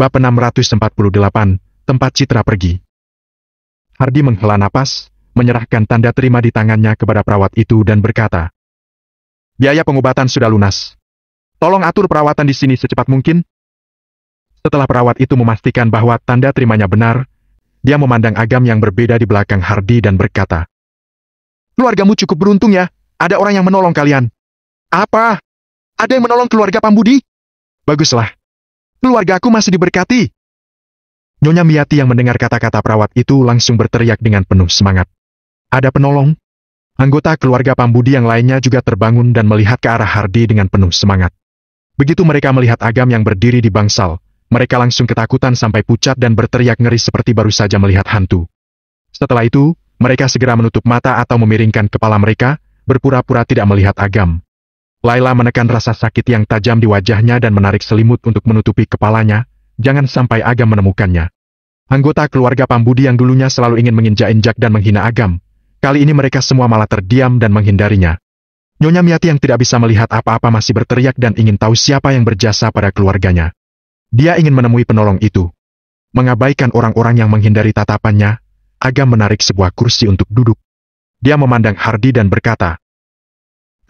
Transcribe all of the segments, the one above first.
Bab 648, tempat Citra pergi. Hardi menghela napas, menyerahkan tanda terima di tangannya kepada perawat itu dan berkata, Biaya pengobatan sudah lunas. Tolong atur perawatan di sini secepat mungkin. Setelah perawat itu memastikan bahwa tanda terimanya benar, dia memandang Agam yang berbeda di belakang Hardi dan berkata, Keluargamu cukup beruntung ya, ada orang yang menolong kalian. Apa? Ada yang menolong keluarga Pambudi? Baguslah, Keluargaku masih diberkati. Nyonya Miati yang mendengar kata-kata perawat itu langsung berteriak dengan penuh semangat. Ada penolong? Anggota keluarga Pambudi yang lainnya juga terbangun dan melihat ke arah Hardi dengan penuh semangat. Begitu mereka melihat Agam yang berdiri di bangsal, mereka langsung ketakutan sampai pucat dan berteriak ngeri seperti baru saja melihat hantu. Setelah itu, mereka segera menutup mata atau memiringkan kepala mereka, berpura-pura tidak melihat Agam. Laila menekan rasa sakit yang tajam di wajahnya dan menarik selimut untuk menutupi kepalanya, jangan sampai Agam menemukannya. Anggota keluarga Pambudi yang dulunya selalu ingin menginjak-injak dan menghina Agam, kali ini mereka semua malah terdiam dan menghindarinya. Nyonya Miati yang tidak bisa melihat apa-apa masih berteriak dan ingin tahu siapa yang berjasa pada keluarganya. Dia ingin menemui penolong itu. Mengabaikan orang-orang yang menghindari tatapannya, Agam menarik sebuah kursi untuk duduk. Dia memandang Hardi dan berkata,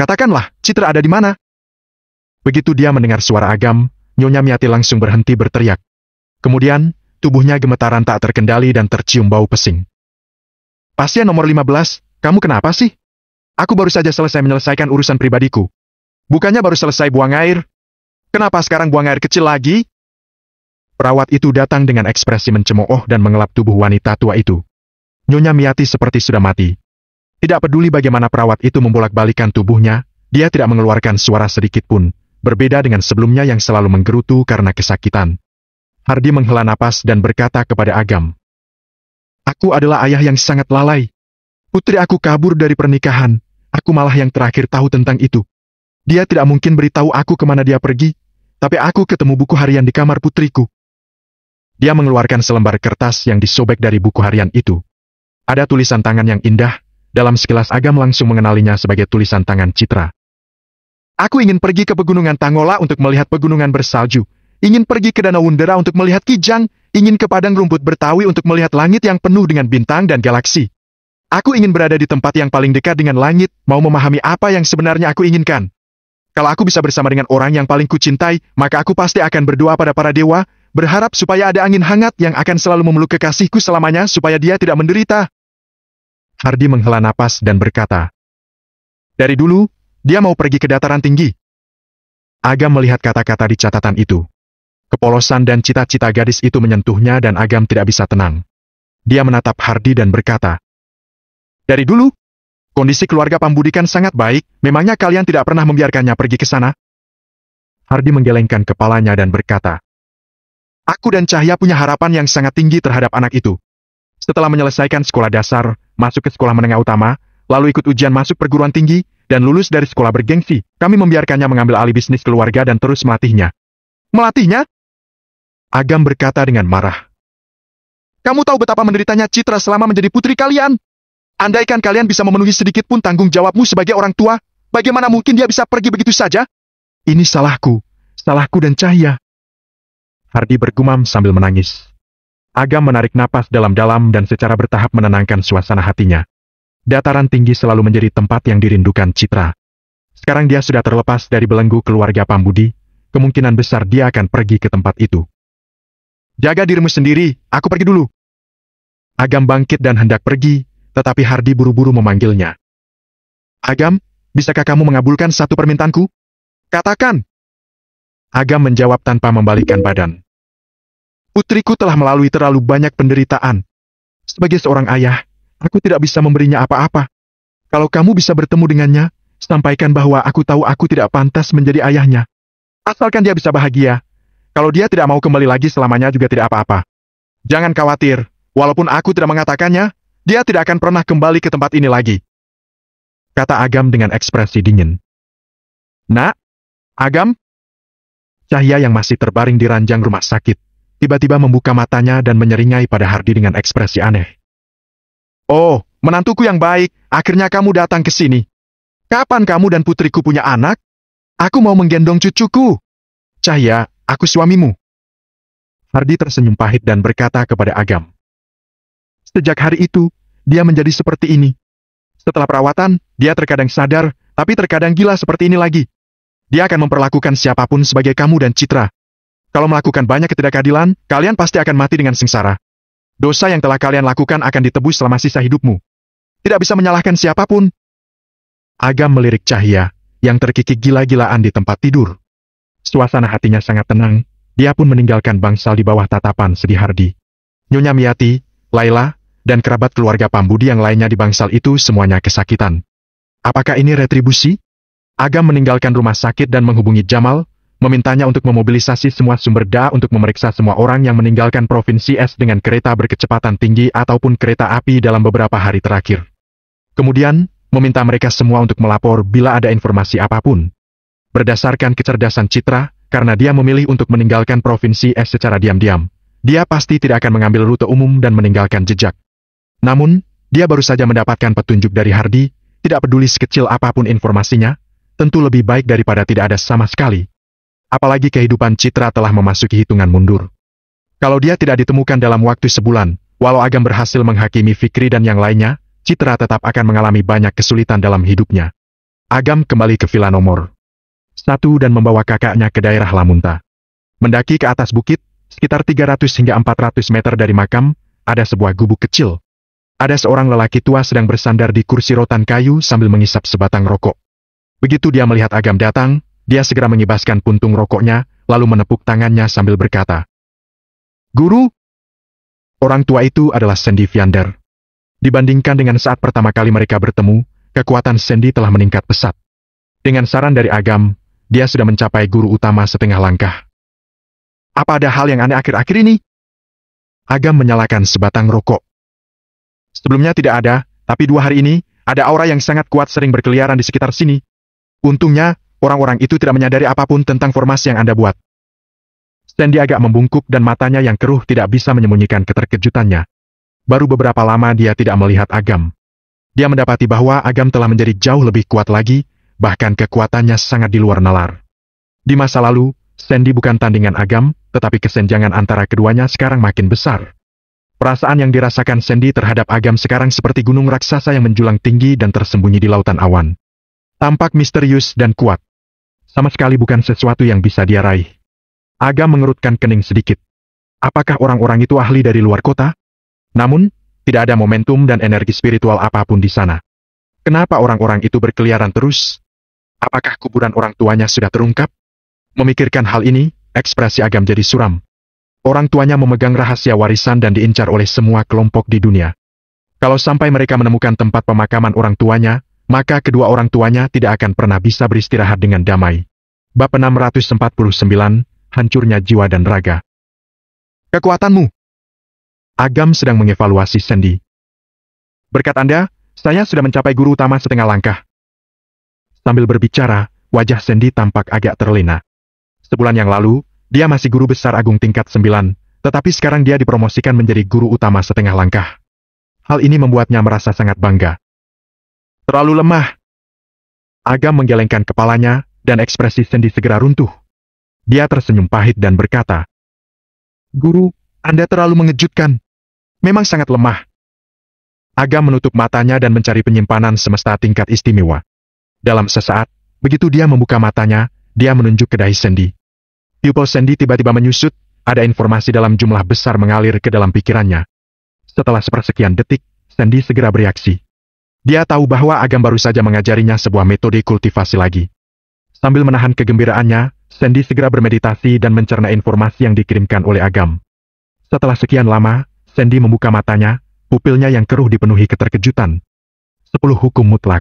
Katakanlah, Citra ada di mana? Begitu dia mendengar suara Agam, Nyonya Miati langsung berhenti berteriak. Kemudian, tubuhnya gemetaran tak terkendali dan tercium bau pesing. Pasien nomor 15, kamu kenapa sih? Aku baru saja selesai menyelesaikan urusan pribadiku. Bukannya baru selesai buang air? Kenapa sekarang buang air kecil lagi? Perawat itu datang dengan ekspresi mencemooh dan mengelap tubuh wanita tua itu. Nyonya Miati seperti sudah mati. Tidak peduli bagaimana perawat itu membolak-balikan tubuhnya, dia tidak mengeluarkan suara sedikit pun, berbeda dengan sebelumnya yang selalu menggerutu karena kesakitan. Hardi menghela napas dan berkata kepada Agam, Aku adalah ayah yang sangat lalai. Putri aku kabur dari pernikahan, aku malah yang terakhir tahu tentang itu. Dia tidak mungkin beritahu aku kemana dia pergi, tapi aku ketemu buku harian di kamar putriku. Dia mengeluarkan selembar kertas yang disobek dari buku harian itu. Ada tulisan tangan yang indah, dalam sekilas Agam langsung mengenalinya sebagai tulisan tangan Citra. Aku ingin pergi ke Pegunungan Tangola untuk melihat pegunungan bersalju, ingin pergi ke Danau Wundera untuk melihat Kijang, ingin ke padang rumput bertawi untuk melihat langit yang penuh dengan bintang dan galaksi. Aku ingin berada di tempat yang paling dekat dengan langit, mau memahami apa yang sebenarnya aku inginkan. Kalau aku bisa bersama dengan orang yang paling kucintai, maka aku pasti akan berdoa pada para dewa, berharap supaya ada angin hangat yang akan selalu memeluk kekasihku selamanya supaya dia tidak menderita. Hardi menghela napas dan berkata, Dari dulu, dia mau pergi ke dataran tinggi. Agam melihat kata-kata di catatan itu. Kepolosan dan cita-cita gadis itu menyentuhnya dan Agam tidak bisa tenang. Dia menatap Hardi dan berkata, Dari dulu, kondisi keluarga Pambudikan sangat baik, memangnya kalian tidak pernah membiarkannya pergi ke sana? Hardi menggelengkan kepalanya dan berkata, Aku dan Cahya punya harapan yang sangat tinggi terhadap anak itu. Setelah menyelesaikan sekolah dasar, masuk ke sekolah menengah utama, lalu ikut ujian masuk perguruan tinggi, dan lulus dari sekolah bergengsi, kami membiarkannya mengambil alih bisnis keluarga dan terus melatihnya. Melatihnya? Agam berkata dengan marah. Kamu tahu betapa menderitanya Citra selama menjadi putri kalian? Andaikan kalian bisa memenuhi sedikit pun tanggung jawabmu sebagai orang tua, bagaimana mungkin dia bisa pergi begitu saja? Ini salahku, salahku dan Cahya. Hardi bergumam sambil menangis. Agam menarik napas dalam-dalam dan secara bertahap menenangkan suasana hatinya. Dataran tinggi selalu menjadi tempat yang dirindukan Citra. Sekarang dia sudah terlepas dari belenggu keluarga Pambudi, kemungkinan besar dia akan pergi ke tempat itu. Jaga dirimu sendiri, aku pergi dulu. Agam bangkit dan hendak pergi, tetapi Hardi buru-buru memanggilnya. Agam, bisakah kamu mengabulkan satu permintaanku? Katakan! Agam menjawab tanpa membalikkan badan. Putriku telah melalui terlalu banyak penderitaan. Sebagai seorang ayah, aku tidak bisa memberinya apa-apa. Kalau kamu bisa bertemu dengannya, sampaikan bahwa aku tahu aku tidak pantas menjadi ayahnya. Asalkan dia bisa bahagia. Kalau dia tidak mau kembali lagi selamanya juga tidak apa-apa. Jangan khawatir, walaupun aku tidak mengatakannya, dia tidak akan pernah kembali ke tempat ini lagi. Kata Agam dengan ekspresi dingin. Nak, Agam? Cahya yang masih terbaring di ranjang rumah sakit tiba-tiba membuka matanya dan menyeringai pada Hardi dengan ekspresi aneh. Oh, menantuku yang baik, akhirnya kamu datang ke sini. Kapan kamu dan putriku punya anak? Aku mau menggendong cucuku. Cahya, aku suamimu. Hardi tersenyum pahit dan berkata kepada Agam. Sejak hari itu, dia menjadi seperti ini. Setelah perawatan, dia terkadang sadar, tapi terkadang gila seperti ini lagi. Dia akan memperlakukan siapapun sebagai kamu dan Citra, kalau melakukan banyak ketidakadilan, kalian pasti akan mati dengan sengsara. Dosa yang telah kalian lakukan akan ditebus selama sisa hidupmu. Tidak bisa menyalahkan siapapun. Agam melirik cahaya, yang terkikik gila-gilaan di tempat tidur. Suasana hatinya sangat tenang, dia pun meninggalkan bangsal di bawah tatapan sedih Hardi. Nyonya Miati, Laila, dan kerabat keluarga Pambudi yang lainnya di bangsal itu semuanya kesakitan. Apakah ini retribusi? Agam meninggalkan rumah sakit dan menghubungi Jamal, memintanya untuk memobilisasi semua sumber daya untuk memeriksa semua orang yang meninggalkan provinsi S dengan kereta berkecepatan tinggi ataupun kereta api dalam beberapa hari terakhir. Kemudian, meminta mereka semua untuk melapor bila ada informasi apapun. Berdasarkan kecerdasan Citra, karena dia memilih untuk meninggalkan provinsi S secara diam-diam, dia pasti tidak akan mengambil rute umum dan meninggalkan jejak. Namun, dia baru saja mendapatkan petunjuk dari Hardy, tidak peduli sekecil apapun informasinya, tentu lebih baik daripada tidak ada sama sekali apalagi kehidupan Citra telah memasuki hitungan mundur. Kalau dia tidak ditemukan dalam waktu sebulan, walau Agam berhasil menghakimi Fikri dan yang lainnya, Citra tetap akan mengalami banyak kesulitan dalam hidupnya. Agam kembali ke Villa Nomor. Satu dan membawa kakaknya ke daerah Lamunta. Mendaki ke atas bukit, sekitar 300 hingga 400 meter dari makam, ada sebuah gubuk kecil. Ada seorang lelaki tua sedang bersandar di kursi rotan kayu sambil mengisap sebatang rokok. Begitu dia melihat Agam datang, dia segera mengibaskan puntung rokoknya, lalu menepuk tangannya sambil berkata, Guru, orang tua itu adalah Sandy Viander. Dibandingkan dengan saat pertama kali mereka bertemu, kekuatan Sandy telah meningkat pesat. Dengan saran dari Agam, dia sudah mencapai guru utama setengah langkah. Apa ada hal yang aneh akhir-akhir ini? Agam menyalakan sebatang rokok. Sebelumnya tidak ada, tapi dua hari ini, ada aura yang sangat kuat sering berkeliaran di sekitar sini. Untungnya, orang-orang itu tidak menyadari apapun tentang formasi yang Anda buat. Sandy agak membungkuk dan matanya yang keruh tidak bisa menyembunyikan keterkejutannya. Baru beberapa lama dia tidak melihat Agam. Dia mendapati bahwa Agam telah menjadi jauh lebih kuat lagi, bahkan kekuatannya sangat di luar nalar. Di masa lalu, Sandy bukan tandingan Agam, tetapi kesenjangan antara keduanya sekarang makin besar. Perasaan yang dirasakan Sandy terhadap Agam sekarang seperti gunung raksasa yang menjulang tinggi dan tersembunyi di lautan awan. Tampak misterius dan kuat. Sama sekali bukan sesuatu yang bisa dia raih. Aga mengerutkan kening sedikit. Apakah orang-orang itu ahli dari luar kota? Namun, tidak ada momentum dan energi spiritual apapun di sana. Kenapa orang-orang itu berkeliaran terus? Apakah kuburan orang tuanya sudah terungkap? Memikirkan hal ini, ekspresi Agam jadi suram. Orang tuanya memegang rahasia warisan dan diincar oleh semua kelompok di dunia. Kalau sampai mereka menemukan tempat pemakaman orang tuanya, maka kedua orang tuanya tidak akan pernah bisa beristirahat dengan damai. Bab 649, Hancurnya Jiwa dan Raga Kekuatanmu Agam sedang mengevaluasi Sandy. Berkat Anda, saya sudah mencapai guru utama setengah langkah. Sambil berbicara, wajah Sandy tampak agak terlena. Sebulan yang lalu, dia masih guru besar agung tingkat 9, tetapi sekarang dia dipromosikan menjadi guru utama setengah langkah. Hal ini membuatnya merasa sangat bangga. Terlalu lemah. Agam menggelengkan kepalanya, dan ekspresi sendi segera runtuh. Dia tersenyum pahit dan berkata, Guru, Anda terlalu mengejutkan. Memang sangat lemah. Agam menutup matanya dan mencari penyimpanan semesta tingkat istimewa. Dalam sesaat, begitu dia membuka matanya, dia menunjuk ke dahi sendi. Pupil sendi tiba-tiba menyusut, ada informasi dalam jumlah besar mengalir ke dalam pikirannya. Setelah sepersekian detik, sendi segera bereaksi. Dia tahu bahwa Agam baru saja mengajarinya sebuah metode kultivasi lagi. Sambil menahan kegembiraannya, Sandy segera bermeditasi dan mencerna informasi yang dikirimkan oleh Agam. Setelah sekian lama, Sandy membuka matanya, pupilnya yang keruh dipenuhi keterkejutan. 10 Hukum Mutlak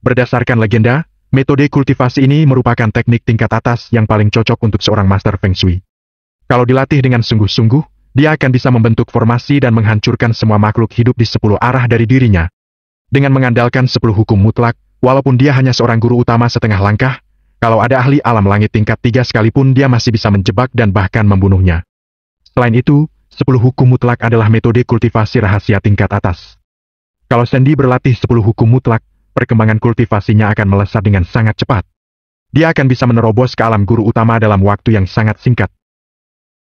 Berdasarkan legenda, metode kultivasi ini merupakan teknik tingkat atas yang paling cocok untuk seorang master Feng Shui. Kalau dilatih dengan sungguh-sungguh, dia akan bisa membentuk formasi dan menghancurkan semua makhluk hidup di 10 arah dari dirinya, dengan mengandalkan sepuluh hukum mutlak, walaupun dia hanya seorang guru utama setengah langkah, kalau ada ahli alam langit tingkat 3 sekalipun dia masih bisa menjebak dan bahkan membunuhnya. Selain itu, sepuluh hukum mutlak adalah metode kultivasi rahasia tingkat atas. Kalau Sandy berlatih sepuluh hukum mutlak, perkembangan kultivasinya akan melesat dengan sangat cepat. Dia akan bisa menerobos ke alam guru utama dalam waktu yang sangat singkat.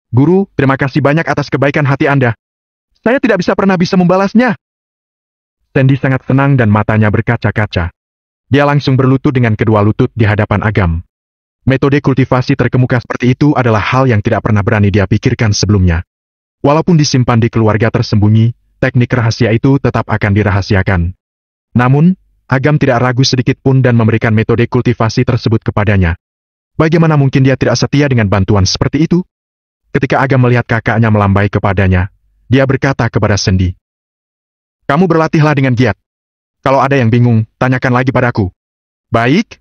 Guru, terima kasih banyak atas kebaikan hati Anda. Saya tidak bisa pernah bisa membalasnya. Sandy sangat senang dan matanya berkaca-kaca. Dia langsung berlutut dengan kedua lutut di hadapan Agam. Metode kultivasi terkemuka seperti itu adalah hal yang tidak pernah berani dia pikirkan sebelumnya. Walaupun disimpan di keluarga tersembunyi, teknik rahasia itu tetap akan dirahasiakan. Namun, Agam tidak ragu sedikit pun dan memberikan metode kultivasi tersebut kepadanya. Bagaimana mungkin dia tidak setia dengan bantuan seperti itu? Ketika Agam melihat kakaknya melambai kepadanya, dia berkata kepada Sendi, kamu berlatihlah dengan giat. Kalau ada yang bingung, tanyakan lagi padaku. Baik?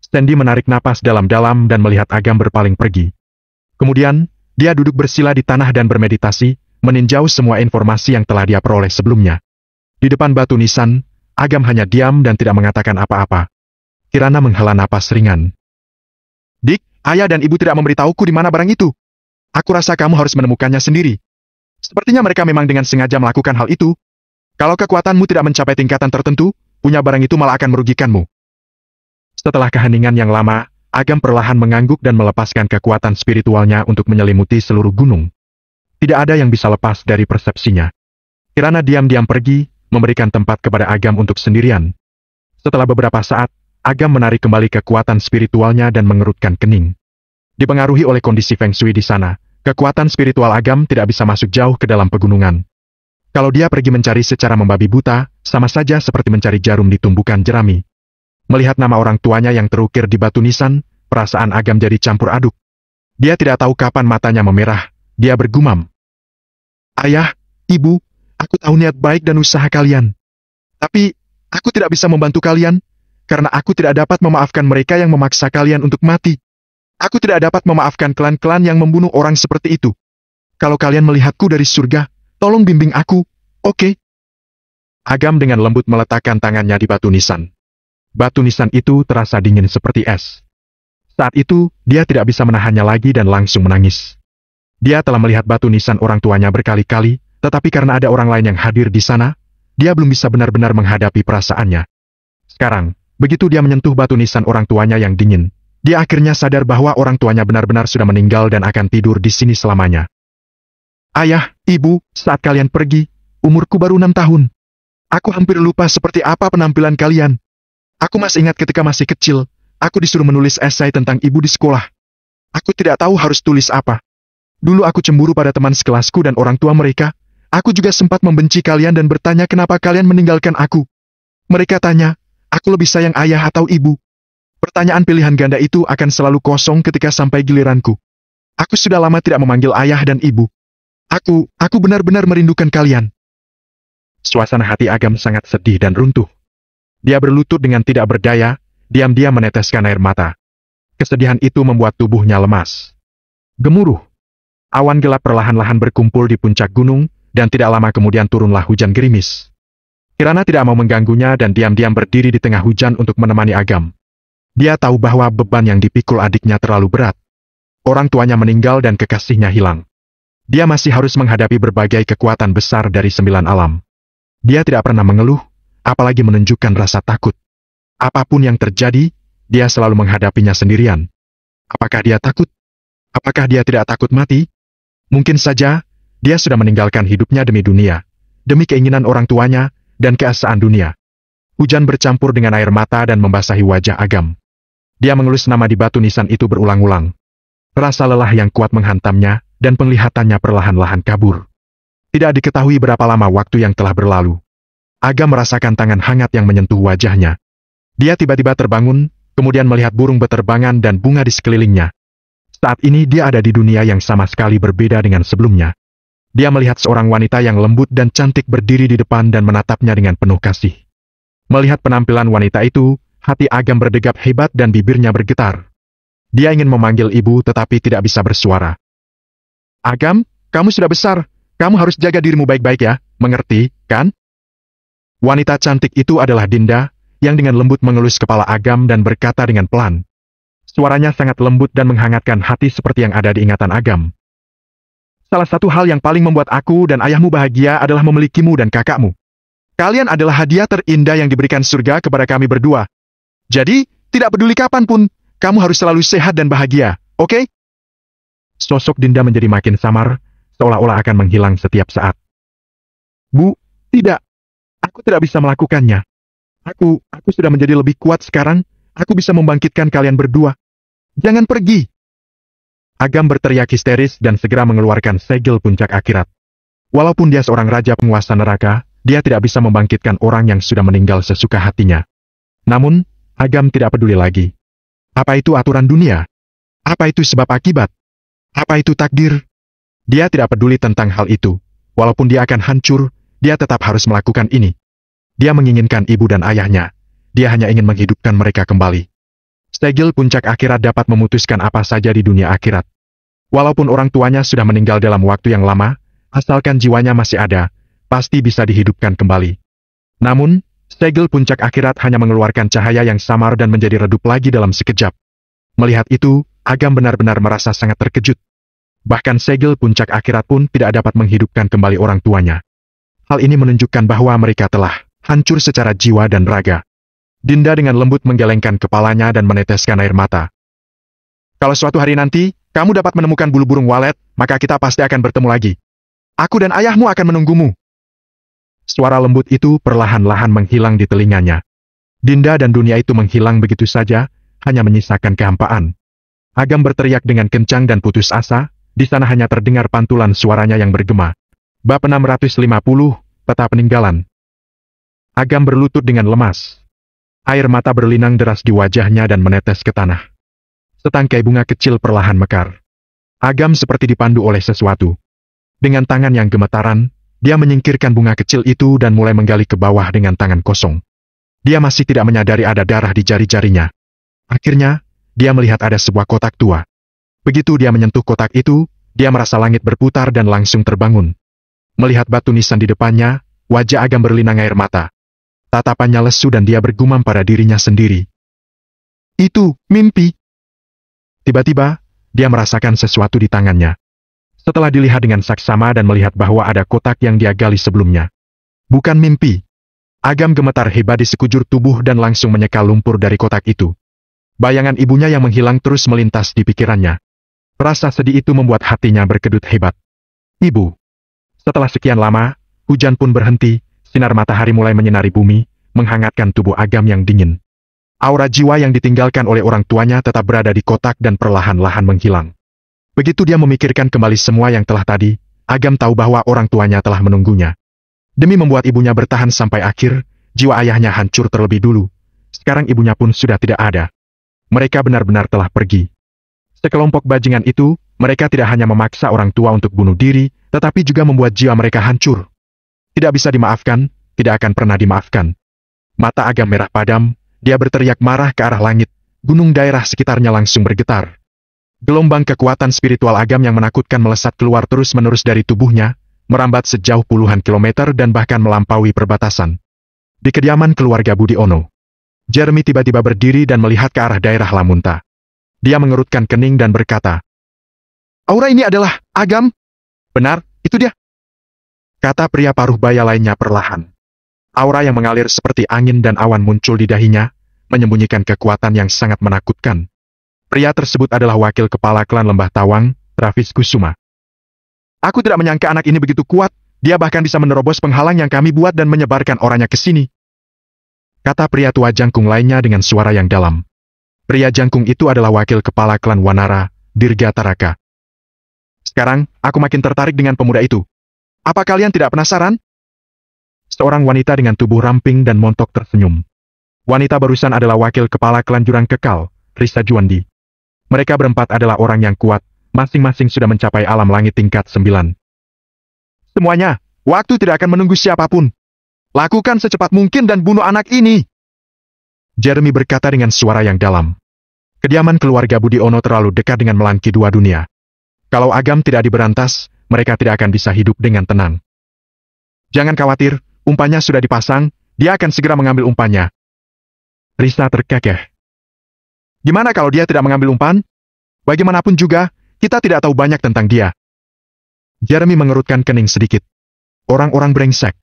Sandy menarik napas dalam-dalam dan melihat Agam berpaling pergi. Kemudian, dia duduk bersila di tanah dan bermeditasi, meninjau semua informasi yang telah dia peroleh sebelumnya. Di depan batu nisan, Agam hanya diam dan tidak mengatakan apa-apa. Kirana menghela napas ringan. Dik, ayah dan ibu tidak memberitahuku di mana barang itu. Aku rasa kamu harus menemukannya sendiri. Sepertinya mereka memang dengan sengaja melakukan hal itu, kalau kekuatanmu tidak mencapai tingkatan tertentu, punya barang itu malah akan merugikanmu. Setelah keheningan yang lama, Agam perlahan mengangguk dan melepaskan kekuatan spiritualnya untuk menyelimuti seluruh gunung. Tidak ada yang bisa lepas dari persepsinya. Kirana diam-diam pergi, memberikan tempat kepada Agam untuk sendirian. Setelah beberapa saat, Agam menarik kembali kekuatan spiritualnya dan mengerutkan kening. Dipengaruhi oleh kondisi Feng Shui di sana, kekuatan spiritual Agam tidak bisa masuk jauh ke dalam pegunungan. Kalau dia pergi mencari secara membabi buta, sama saja seperti mencari jarum di tumbukan jerami. Melihat nama orang tuanya yang terukir di batu nisan, perasaan Agam jadi campur aduk. Dia tidak tahu kapan matanya memerah, dia bergumam. Ayah, ibu, aku tahu niat baik dan usaha kalian. Tapi, aku tidak bisa membantu kalian, karena aku tidak dapat memaafkan mereka yang memaksa kalian untuk mati. Aku tidak dapat memaafkan klan-klan yang membunuh orang seperti itu. Kalau kalian melihatku dari surga, Tolong bimbing aku, oke? Okay. Agam dengan lembut meletakkan tangannya di batu nisan. Batu nisan itu terasa dingin seperti es. Saat itu, dia tidak bisa menahannya lagi dan langsung menangis. Dia telah melihat batu nisan orang tuanya berkali-kali, tetapi karena ada orang lain yang hadir di sana, dia belum bisa benar-benar menghadapi perasaannya. Sekarang, begitu dia menyentuh batu nisan orang tuanya yang dingin, dia akhirnya sadar bahwa orang tuanya benar-benar sudah meninggal dan akan tidur di sini selamanya. Ayah, Ibu, saat kalian pergi, umurku baru enam tahun. Aku hampir lupa seperti apa penampilan kalian. Aku masih ingat ketika masih kecil, aku disuruh menulis esai tentang ibu di sekolah. Aku tidak tahu harus tulis apa. Dulu aku cemburu pada teman sekelasku dan orang tua mereka. Aku juga sempat membenci kalian dan bertanya kenapa kalian meninggalkan aku. Mereka tanya, aku lebih sayang ayah atau ibu. Pertanyaan pilihan ganda itu akan selalu kosong ketika sampai giliranku. Aku sudah lama tidak memanggil ayah dan ibu. Aku, aku benar-benar merindukan kalian. Suasana hati Agam sangat sedih dan runtuh. Dia berlutut dengan tidak berdaya, diam-diam meneteskan air mata. Kesedihan itu membuat tubuhnya lemas. Gemuruh. Awan gelap perlahan-lahan berkumpul di puncak gunung, dan tidak lama kemudian turunlah hujan gerimis. Kirana tidak mau mengganggunya dan diam-diam berdiri di tengah hujan untuk menemani Agam. Dia tahu bahwa beban yang dipikul adiknya terlalu berat. Orang tuanya meninggal dan kekasihnya hilang. Dia masih harus menghadapi berbagai kekuatan besar dari sembilan alam. Dia tidak pernah mengeluh, apalagi menunjukkan rasa takut. Apapun yang terjadi, dia selalu menghadapinya sendirian. Apakah dia takut? Apakah dia tidak takut mati? Mungkin saja, dia sudah meninggalkan hidupnya demi dunia, demi keinginan orang tuanya, dan keasaan dunia. Hujan bercampur dengan air mata dan membasahi wajah Agam. Dia mengelus nama di batu nisan itu berulang-ulang. Rasa lelah yang kuat menghantamnya, dan penglihatannya perlahan-lahan kabur. Tidak diketahui berapa lama waktu yang telah berlalu. Aga merasakan tangan hangat yang menyentuh wajahnya. Dia tiba-tiba terbangun, kemudian melihat burung beterbangan dan bunga di sekelilingnya. Saat ini dia ada di dunia yang sama sekali berbeda dengan sebelumnya. Dia melihat seorang wanita yang lembut dan cantik berdiri di depan dan menatapnya dengan penuh kasih. Melihat penampilan wanita itu, hati Agam berdegap hebat dan bibirnya bergetar. Dia ingin memanggil ibu tetapi tidak bisa bersuara. Agam, kamu sudah besar, kamu harus jaga dirimu baik-baik ya, mengerti, kan? Wanita cantik itu adalah Dinda, yang dengan lembut mengelus kepala Agam dan berkata dengan pelan. Suaranya sangat lembut dan menghangatkan hati seperti yang ada di ingatan Agam. Salah satu hal yang paling membuat aku dan ayahmu bahagia adalah memilikimu dan kakakmu. Kalian adalah hadiah terindah yang diberikan surga kepada kami berdua. Jadi, tidak peduli kapanpun, kamu harus selalu sehat dan bahagia, oke? Okay? Sosok Dinda menjadi makin samar, seolah-olah akan menghilang setiap saat. Bu, tidak. Aku tidak bisa melakukannya. Aku, aku sudah menjadi lebih kuat sekarang. Aku bisa membangkitkan kalian berdua. Jangan pergi. Agam berteriak histeris dan segera mengeluarkan segel puncak akhirat. Walaupun dia seorang raja penguasa neraka, dia tidak bisa membangkitkan orang yang sudah meninggal sesuka hatinya. Namun, Agam tidak peduli lagi. Apa itu aturan dunia? Apa itu sebab akibat? Apa itu takdir? Dia tidak peduli tentang hal itu. Walaupun dia akan hancur, dia tetap harus melakukan ini. Dia menginginkan ibu dan ayahnya. Dia hanya ingin menghidupkan mereka kembali. Segel puncak akhirat dapat memutuskan apa saja di dunia akhirat. Walaupun orang tuanya sudah meninggal dalam waktu yang lama, asalkan jiwanya masih ada, pasti bisa dihidupkan kembali. Namun, segel puncak akhirat hanya mengeluarkan cahaya yang samar dan menjadi redup lagi dalam sekejap. Melihat itu, Agam benar-benar merasa sangat terkejut. Bahkan segel puncak akhirat pun tidak dapat menghidupkan kembali orang tuanya. Hal ini menunjukkan bahwa mereka telah hancur secara jiwa dan raga. Dinda dengan lembut menggelengkan kepalanya dan meneteskan air mata. Kalau suatu hari nanti, kamu dapat menemukan bulu burung walet, maka kita pasti akan bertemu lagi. Aku dan ayahmu akan menunggumu. Suara lembut itu perlahan-lahan menghilang di telinganya. Dinda dan dunia itu menghilang begitu saja, hanya menyisakan kehampaan. Agam berteriak dengan kencang dan putus asa, di sana hanya terdengar pantulan suaranya yang bergema. Bab 650, Peta Peninggalan. Agam berlutut dengan lemas. Air mata berlinang deras di wajahnya dan menetes ke tanah. Setangkai bunga kecil perlahan mekar. Agam seperti dipandu oleh sesuatu. Dengan tangan yang gemetaran, dia menyingkirkan bunga kecil itu dan mulai menggali ke bawah dengan tangan kosong. Dia masih tidak menyadari ada darah di jari-jarinya. Akhirnya, dia melihat ada sebuah kotak tua. Begitu dia menyentuh kotak itu, dia merasa langit berputar dan langsung terbangun. Melihat batu nisan di depannya, wajah Agam berlinang air mata. Tatapannya lesu dan dia bergumam pada dirinya sendiri. Itu, mimpi. Tiba-tiba, dia merasakan sesuatu di tangannya. Setelah dilihat dengan saksama dan melihat bahwa ada kotak yang dia gali sebelumnya. Bukan mimpi. Agam gemetar hebat di sekujur tubuh dan langsung menyeka lumpur dari kotak itu. Bayangan ibunya yang menghilang terus melintas di pikirannya. Rasa sedih itu membuat hatinya berkedut hebat. Ibu. Setelah sekian lama, hujan pun berhenti, sinar matahari mulai menyinari bumi, menghangatkan tubuh agam yang dingin. Aura jiwa yang ditinggalkan oleh orang tuanya tetap berada di kotak dan perlahan-lahan menghilang. Begitu dia memikirkan kembali semua yang telah tadi, Agam tahu bahwa orang tuanya telah menunggunya. Demi membuat ibunya bertahan sampai akhir, jiwa ayahnya hancur terlebih dulu. Sekarang ibunya pun sudah tidak ada. Mereka benar-benar telah pergi. Sekelompok bajingan itu, mereka tidak hanya memaksa orang tua untuk bunuh diri, tetapi juga membuat jiwa mereka hancur. Tidak bisa dimaafkan, tidak akan pernah dimaafkan. Mata agam merah padam, dia berteriak marah ke arah langit, gunung daerah sekitarnya langsung bergetar. Gelombang kekuatan spiritual agam yang menakutkan melesat keluar terus-menerus dari tubuhnya, merambat sejauh puluhan kilometer dan bahkan melampaui perbatasan. Di kediaman keluarga Budi Ono, Jeremy tiba-tiba berdiri dan melihat ke arah daerah Lamunta. Dia mengerutkan kening dan berkata, Aura ini adalah agam. Benar, itu dia. Kata pria paruh baya lainnya perlahan. Aura yang mengalir seperti angin dan awan muncul di dahinya, menyembunyikan kekuatan yang sangat menakutkan. Pria tersebut adalah wakil kepala klan Lembah Tawang, Travis Kusuma. Aku tidak menyangka anak ini begitu kuat, dia bahkan bisa menerobos penghalang yang kami buat dan menyebarkan orangnya ke sini. Kata pria tua jangkung lainnya dengan suara yang dalam. Pria jangkung itu adalah wakil kepala klan Wanara, Dirga Taraka. Sekarang, aku makin tertarik dengan pemuda itu. Apa kalian tidak penasaran? Seorang wanita dengan tubuh ramping dan montok tersenyum. Wanita barusan adalah wakil kepala klan Jurang Kekal, Risa Juandi. Mereka berempat adalah orang yang kuat, masing-masing sudah mencapai alam langit tingkat sembilan. Semuanya, waktu tidak akan menunggu siapapun. Lakukan secepat mungkin dan bunuh anak ini. Jeremy berkata dengan suara yang dalam. Kediaman keluarga Budi Ono terlalu dekat dengan melangki dua dunia. Kalau agam tidak diberantas, mereka tidak akan bisa hidup dengan tenang. Jangan khawatir, umpannya sudah dipasang, dia akan segera mengambil umpannya. Risa terkekeh. Gimana kalau dia tidak mengambil umpan? Bagaimanapun juga, kita tidak tahu banyak tentang dia. Jeremy mengerutkan kening sedikit. Orang-orang brengsek.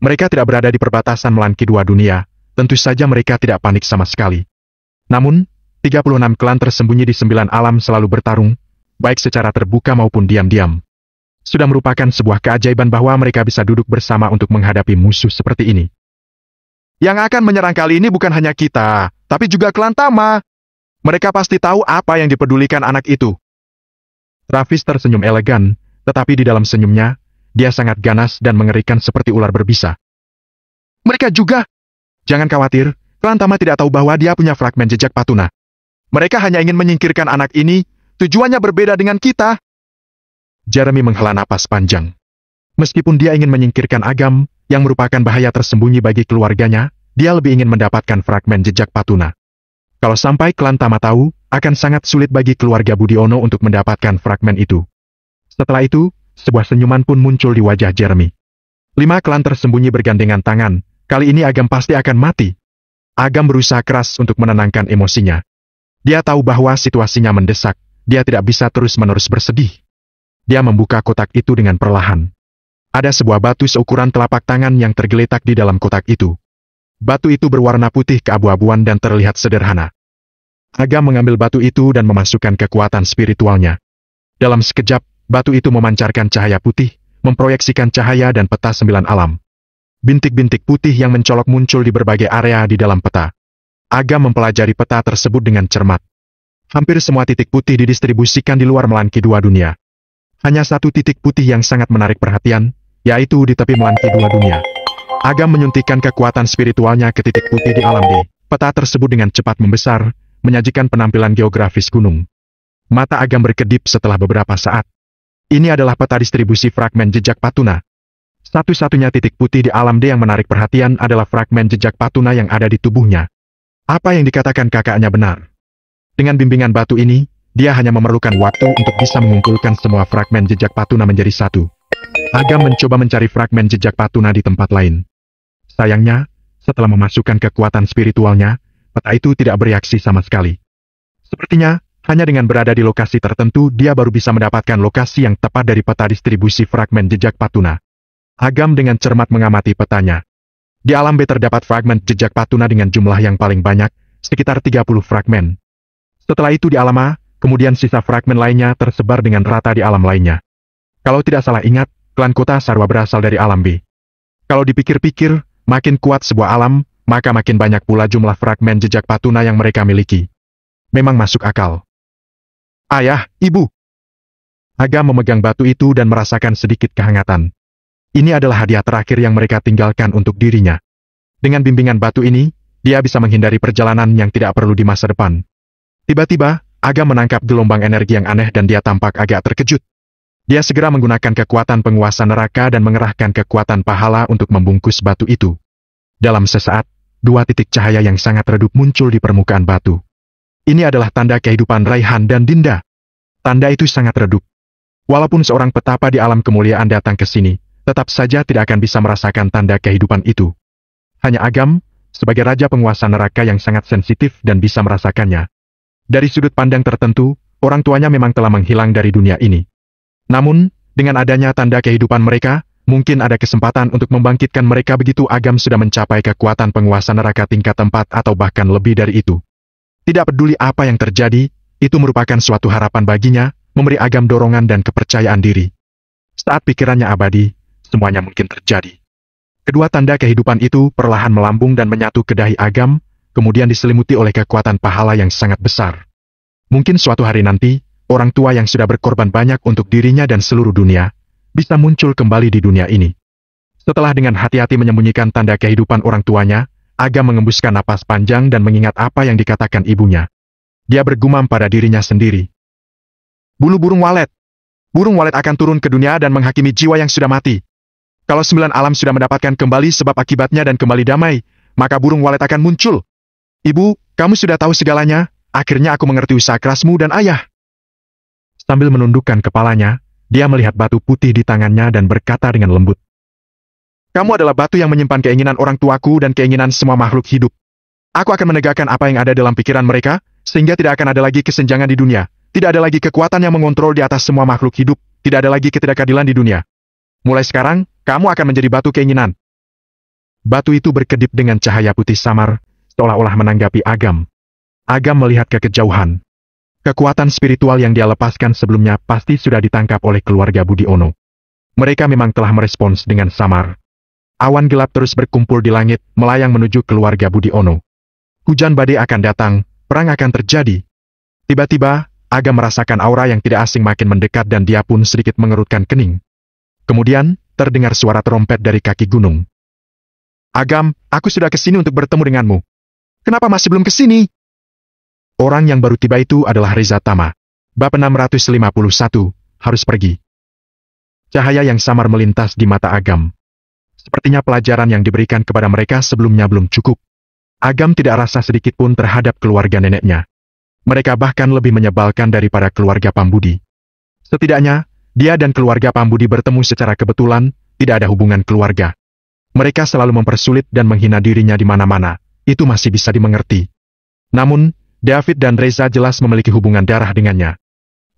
Mereka tidak berada di perbatasan melanki dua dunia, tentu saja mereka tidak panik sama sekali. Namun, 36 klan tersembunyi di sembilan alam selalu bertarung, baik secara terbuka maupun diam-diam. Sudah merupakan sebuah keajaiban bahwa mereka bisa duduk bersama untuk menghadapi musuh seperti ini. Yang akan menyerang kali ini bukan hanya kita, tapi juga klan Tama. Mereka pasti tahu apa yang dipedulikan anak itu. Travis tersenyum elegan, tetapi di dalam senyumnya, dia sangat ganas dan mengerikan seperti ular berbisa. Mereka juga Jangan khawatir, Klan Tama tidak tahu bahwa dia punya fragmen jejak Patuna. Mereka hanya ingin menyingkirkan anak ini, tujuannya berbeda dengan kita. Jeremy menghela napas panjang. Meskipun dia ingin menyingkirkan Agam, yang merupakan bahaya tersembunyi bagi keluarganya, dia lebih ingin mendapatkan fragmen jejak Patuna. Kalau sampai klan Tama tahu, akan sangat sulit bagi keluarga Budiono untuk mendapatkan fragmen itu. Setelah itu, sebuah senyuman pun muncul di wajah Jeremy. Lima klan tersembunyi bergandengan tangan, Kali ini Agam pasti akan mati. Agam berusaha keras untuk menenangkan emosinya. Dia tahu bahwa situasinya mendesak, dia tidak bisa terus-menerus bersedih. Dia membuka kotak itu dengan perlahan. Ada sebuah batu seukuran telapak tangan yang tergeletak di dalam kotak itu. Batu itu berwarna putih keabu-abuan dan terlihat sederhana. Agam mengambil batu itu dan memasukkan kekuatan spiritualnya. Dalam sekejap, batu itu memancarkan cahaya putih, memproyeksikan cahaya dan peta sembilan alam bintik-bintik putih yang mencolok muncul di berbagai area di dalam peta. Aga mempelajari peta tersebut dengan cermat. Hampir semua titik putih didistribusikan di luar melanki dua dunia. Hanya satu titik putih yang sangat menarik perhatian, yaitu di tepi melanki dua dunia. Aga menyuntikkan kekuatan spiritualnya ke titik putih di alam D. Peta tersebut dengan cepat membesar, menyajikan penampilan geografis gunung. Mata Agam berkedip setelah beberapa saat. Ini adalah peta distribusi fragmen jejak Patuna, satu-satunya titik putih di alam D yang menarik perhatian adalah fragmen jejak patuna yang ada di tubuhnya. Apa yang dikatakan kakaknya benar. Dengan bimbingan batu ini, dia hanya memerlukan waktu untuk bisa mengumpulkan semua fragmen jejak patuna menjadi satu. Agam mencoba mencari fragmen jejak patuna di tempat lain. Sayangnya, setelah memasukkan kekuatan spiritualnya, peta itu tidak bereaksi sama sekali. Sepertinya, hanya dengan berada di lokasi tertentu dia baru bisa mendapatkan lokasi yang tepat dari peta distribusi fragmen jejak patuna. Agam dengan cermat mengamati petanya. Di alam B terdapat fragmen jejak patuna dengan jumlah yang paling banyak, sekitar 30 fragmen. Setelah itu di alam A, kemudian sisa fragmen lainnya tersebar dengan rata di alam lainnya. Kalau tidak salah ingat, klan kota Sarwa berasal dari alam B. Kalau dipikir-pikir, makin kuat sebuah alam, maka makin banyak pula jumlah fragmen jejak patuna yang mereka miliki. Memang masuk akal. Ayah, ibu! Agam memegang batu itu dan merasakan sedikit kehangatan. Ini adalah hadiah terakhir yang mereka tinggalkan untuk dirinya. Dengan bimbingan batu ini, dia bisa menghindari perjalanan yang tidak perlu di masa depan. Tiba-tiba, Aga menangkap gelombang energi yang aneh dan dia tampak agak terkejut. Dia segera menggunakan kekuatan penguasa neraka dan mengerahkan kekuatan pahala untuk membungkus batu itu. Dalam sesaat, dua titik cahaya yang sangat redup muncul di permukaan batu. Ini adalah tanda kehidupan Raihan dan Dinda. Tanda itu sangat redup. Walaupun seorang petapa di alam kemuliaan datang ke sini, tetap saja tidak akan bisa merasakan tanda kehidupan itu. Hanya Agam, sebagai raja penguasa neraka yang sangat sensitif dan bisa merasakannya. Dari sudut pandang tertentu, orang tuanya memang telah menghilang dari dunia ini. Namun, dengan adanya tanda kehidupan mereka, mungkin ada kesempatan untuk membangkitkan mereka begitu Agam sudah mencapai kekuatan penguasa neraka tingkat tempat atau bahkan lebih dari itu. Tidak peduli apa yang terjadi, itu merupakan suatu harapan baginya, memberi Agam dorongan dan kepercayaan diri. Saat pikirannya abadi, semuanya mungkin terjadi. Kedua tanda kehidupan itu perlahan melambung dan menyatu ke dahi agam, kemudian diselimuti oleh kekuatan pahala yang sangat besar. Mungkin suatu hari nanti, orang tua yang sudah berkorban banyak untuk dirinya dan seluruh dunia, bisa muncul kembali di dunia ini. Setelah dengan hati-hati menyembunyikan tanda kehidupan orang tuanya, Agam mengembuskan napas panjang dan mengingat apa yang dikatakan ibunya. Dia bergumam pada dirinya sendiri. Bulu burung walet. Burung walet akan turun ke dunia dan menghakimi jiwa yang sudah mati. Kalau sembilan alam sudah mendapatkan kembali sebab akibatnya dan kembali damai, maka burung walet akan muncul. Ibu, kamu sudah tahu segalanya, akhirnya aku mengerti usaha kerasmu dan ayah. Sambil menundukkan kepalanya, dia melihat batu putih di tangannya dan berkata dengan lembut. Kamu adalah batu yang menyimpan keinginan orang tuaku dan keinginan semua makhluk hidup. Aku akan menegakkan apa yang ada dalam pikiran mereka, sehingga tidak akan ada lagi kesenjangan di dunia. Tidak ada lagi kekuatan yang mengontrol di atas semua makhluk hidup. Tidak ada lagi ketidakadilan di dunia. Mulai sekarang, kamu akan menjadi batu keinginan. Batu itu berkedip dengan cahaya putih samar, seolah-olah menanggapi Agam. Agam melihat ke kejauhan. Kekuatan spiritual yang dia lepaskan sebelumnya pasti sudah ditangkap oleh keluarga Budi Ono. Mereka memang telah merespons dengan samar. Awan gelap terus berkumpul di langit, melayang menuju keluarga Budi Ono. Hujan badai akan datang, perang akan terjadi. Tiba-tiba, Agam merasakan aura yang tidak asing makin mendekat dan dia pun sedikit mengerutkan kening. Kemudian, terdengar suara trompet dari kaki gunung. Agam, aku sudah kesini untuk bertemu denganmu. Kenapa masih belum kesini? Orang yang baru tiba itu adalah Riza Tama. Bab 651, harus pergi. Cahaya yang samar melintas di mata Agam. Sepertinya pelajaran yang diberikan kepada mereka sebelumnya belum cukup. Agam tidak rasa sedikit pun terhadap keluarga neneknya. Mereka bahkan lebih menyebalkan daripada keluarga Pambudi. Setidaknya, dia dan keluarga Pambudi bertemu secara kebetulan, tidak ada hubungan keluarga. Mereka selalu mempersulit dan menghina dirinya di mana-mana, itu masih bisa dimengerti. Namun, David dan Reza jelas memiliki hubungan darah dengannya.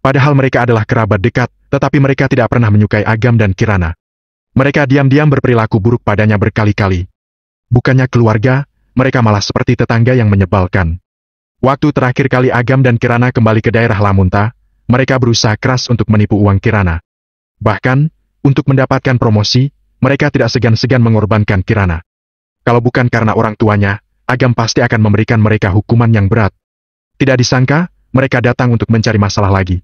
Padahal mereka adalah kerabat dekat, tetapi mereka tidak pernah menyukai Agam dan Kirana. Mereka diam-diam berperilaku buruk padanya berkali-kali. Bukannya keluarga, mereka malah seperti tetangga yang menyebalkan. Waktu terakhir kali Agam dan Kirana kembali ke daerah Lamunta, mereka berusaha keras untuk menipu uang Kirana. Bahkan, untuk mendapatkan promosi, mereka tidak segan-segan mengorbankan Kirana. Kalau bukan karena orang tuanya, Agam pasti akan memberikan mereka hukuman yang berat. Tidak disangka, mereka datang untuk mencari masalah lagi.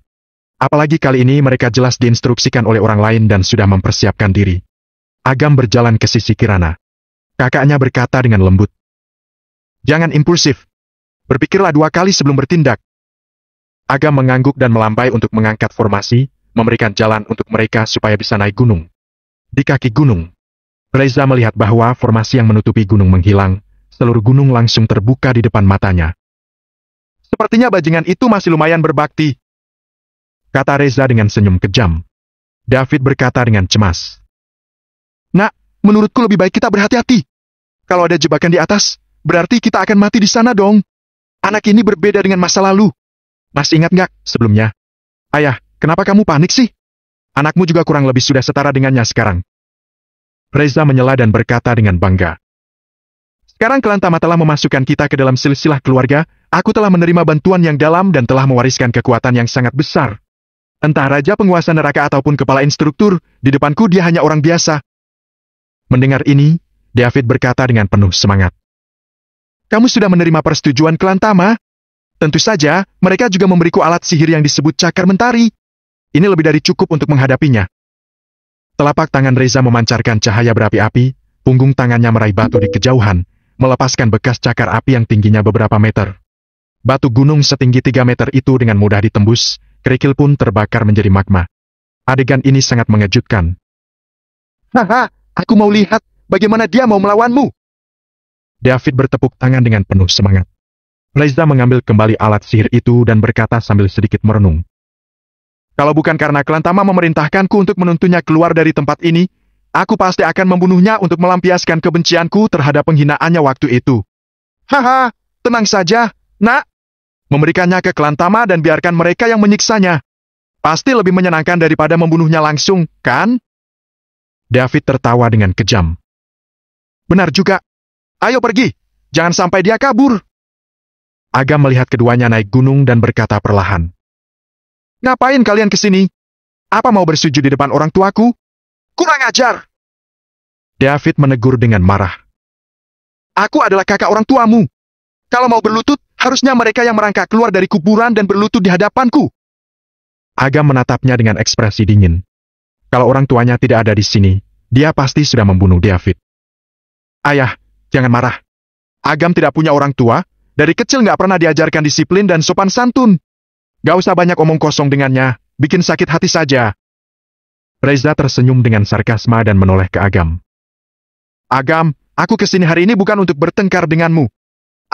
Apalagi kali ini mereka jelas diinstruksikan oleh orang lain dan sudah mempersiapkan diri. Agam berjalan ke sisi Kirana. Kakaknya berkata dengan lembut. Jangan impulsif. Berpikirlah dua kali sebelum bertindak. Agam mengangguk dan melambai untuk mengangkat formasi, memberikan jalan untuk mereka supaya bisa naik gunung. Di kaki gunung, Reza melihat bahwa formasi yang menutupi gunung menghilang, seluruh gunung langsung terbuka di depan matanya. Sepertinya bajingan itu masih lumayan berbakti. Kata Reza dengan senyum kejam. David berkata dengan cemas. Nak, menurutku lebih baik kita berhati-hati. Kalau ada jebakan di atas, berarti kita akan mati di sana dong. Anak ini berbeda dengan masa lalu. Masih ingat nggak sebelumnya? Ayah, kenapa kamu panik sih? Anakmu juga kurang lebih sudah setara dengannya sekarang. Reza menyela dan berkata dengan bangga. Sekarang Kelantama telah memasukkan kita ke dalam silsilah keluarga, aku telah menerima bantuan yang dalam dan telah mewariskan kekuatan yang sangat besar. Entah Raja Penguasa Neraka ataupun Kepala Instruktur, di depanku dia hanya orang biasa. Mendengar ini, David berkata dengan penuh semangat. Kamu sudah menerima persetujuan Kelantama, Tentu saja, mereka juga memberiku alat sihir yang disebut cakar mentari. Ini lebih dari cukup untuk menghadapinya. Telapak tangan Reza memancarkan cahaya berapi-api, punggung tangannya meraih batu di kejauhan, melepaskan bekas cakar api yang tingginya beberapa meter. Batu gunung setinggi tiga meter itu dengan mudah ditembus, kerikil pun terbakar menjadi magma. Adegan ini sangat mengejutkan. Haha, aku mau lihat bagaimana dia mau melawanmu. David bertepuk tangan dengan penuh semangat. Leiza mengambil kembali alat sihir itu dan berkata sambil sedikit merenung. Kalau bukan karena Kelantama memerintahkanku untuk menuntunnya keluar dari tempat ini, aku pasti akan membunuhnya untuk melampiaskan kebencianku terhadap penghinaannya waktu itu. Haha, tenang saja, nak. Memberikannya ke Kelantama dan biarkan mereka yang menyiksanya. Pasti lebih menyenangkan daripada membunuhnya langsung, kan? David tertawa dengan kejam. Benar juga. Ayo pergi, jangan sampai dia kabur. Agam melihat keduanya naik gunung dan berkata perlahan. Ngapain kalian kesini? Apa mau bersujud di depan orang tuaku? Kurang ajar! David menegur dengan marah. Aku adalah kakak orang tuamu. Kalau mau berlutut, harusnya mereka yang merangkak keluar dari kuburan dan berlutut di hadapanku. Agam menatapnya dengan ekspresi dingin. Kalau orang tuanya tidak ada di sini, dia pasti sudah membunuh David. Ayah, jangan marah. Agam tidak punya orang tua, dari kecil nggak pernah diajarkan disiplin dan sopan santun. Gak usah banyak omong kosong dengannya, bikin sakit hati saja. Reza tersenyum dengan sarkasma dan menoleh ke Agam. Agam, aku kesini hari ini bukan untuk bertengkar denganmu.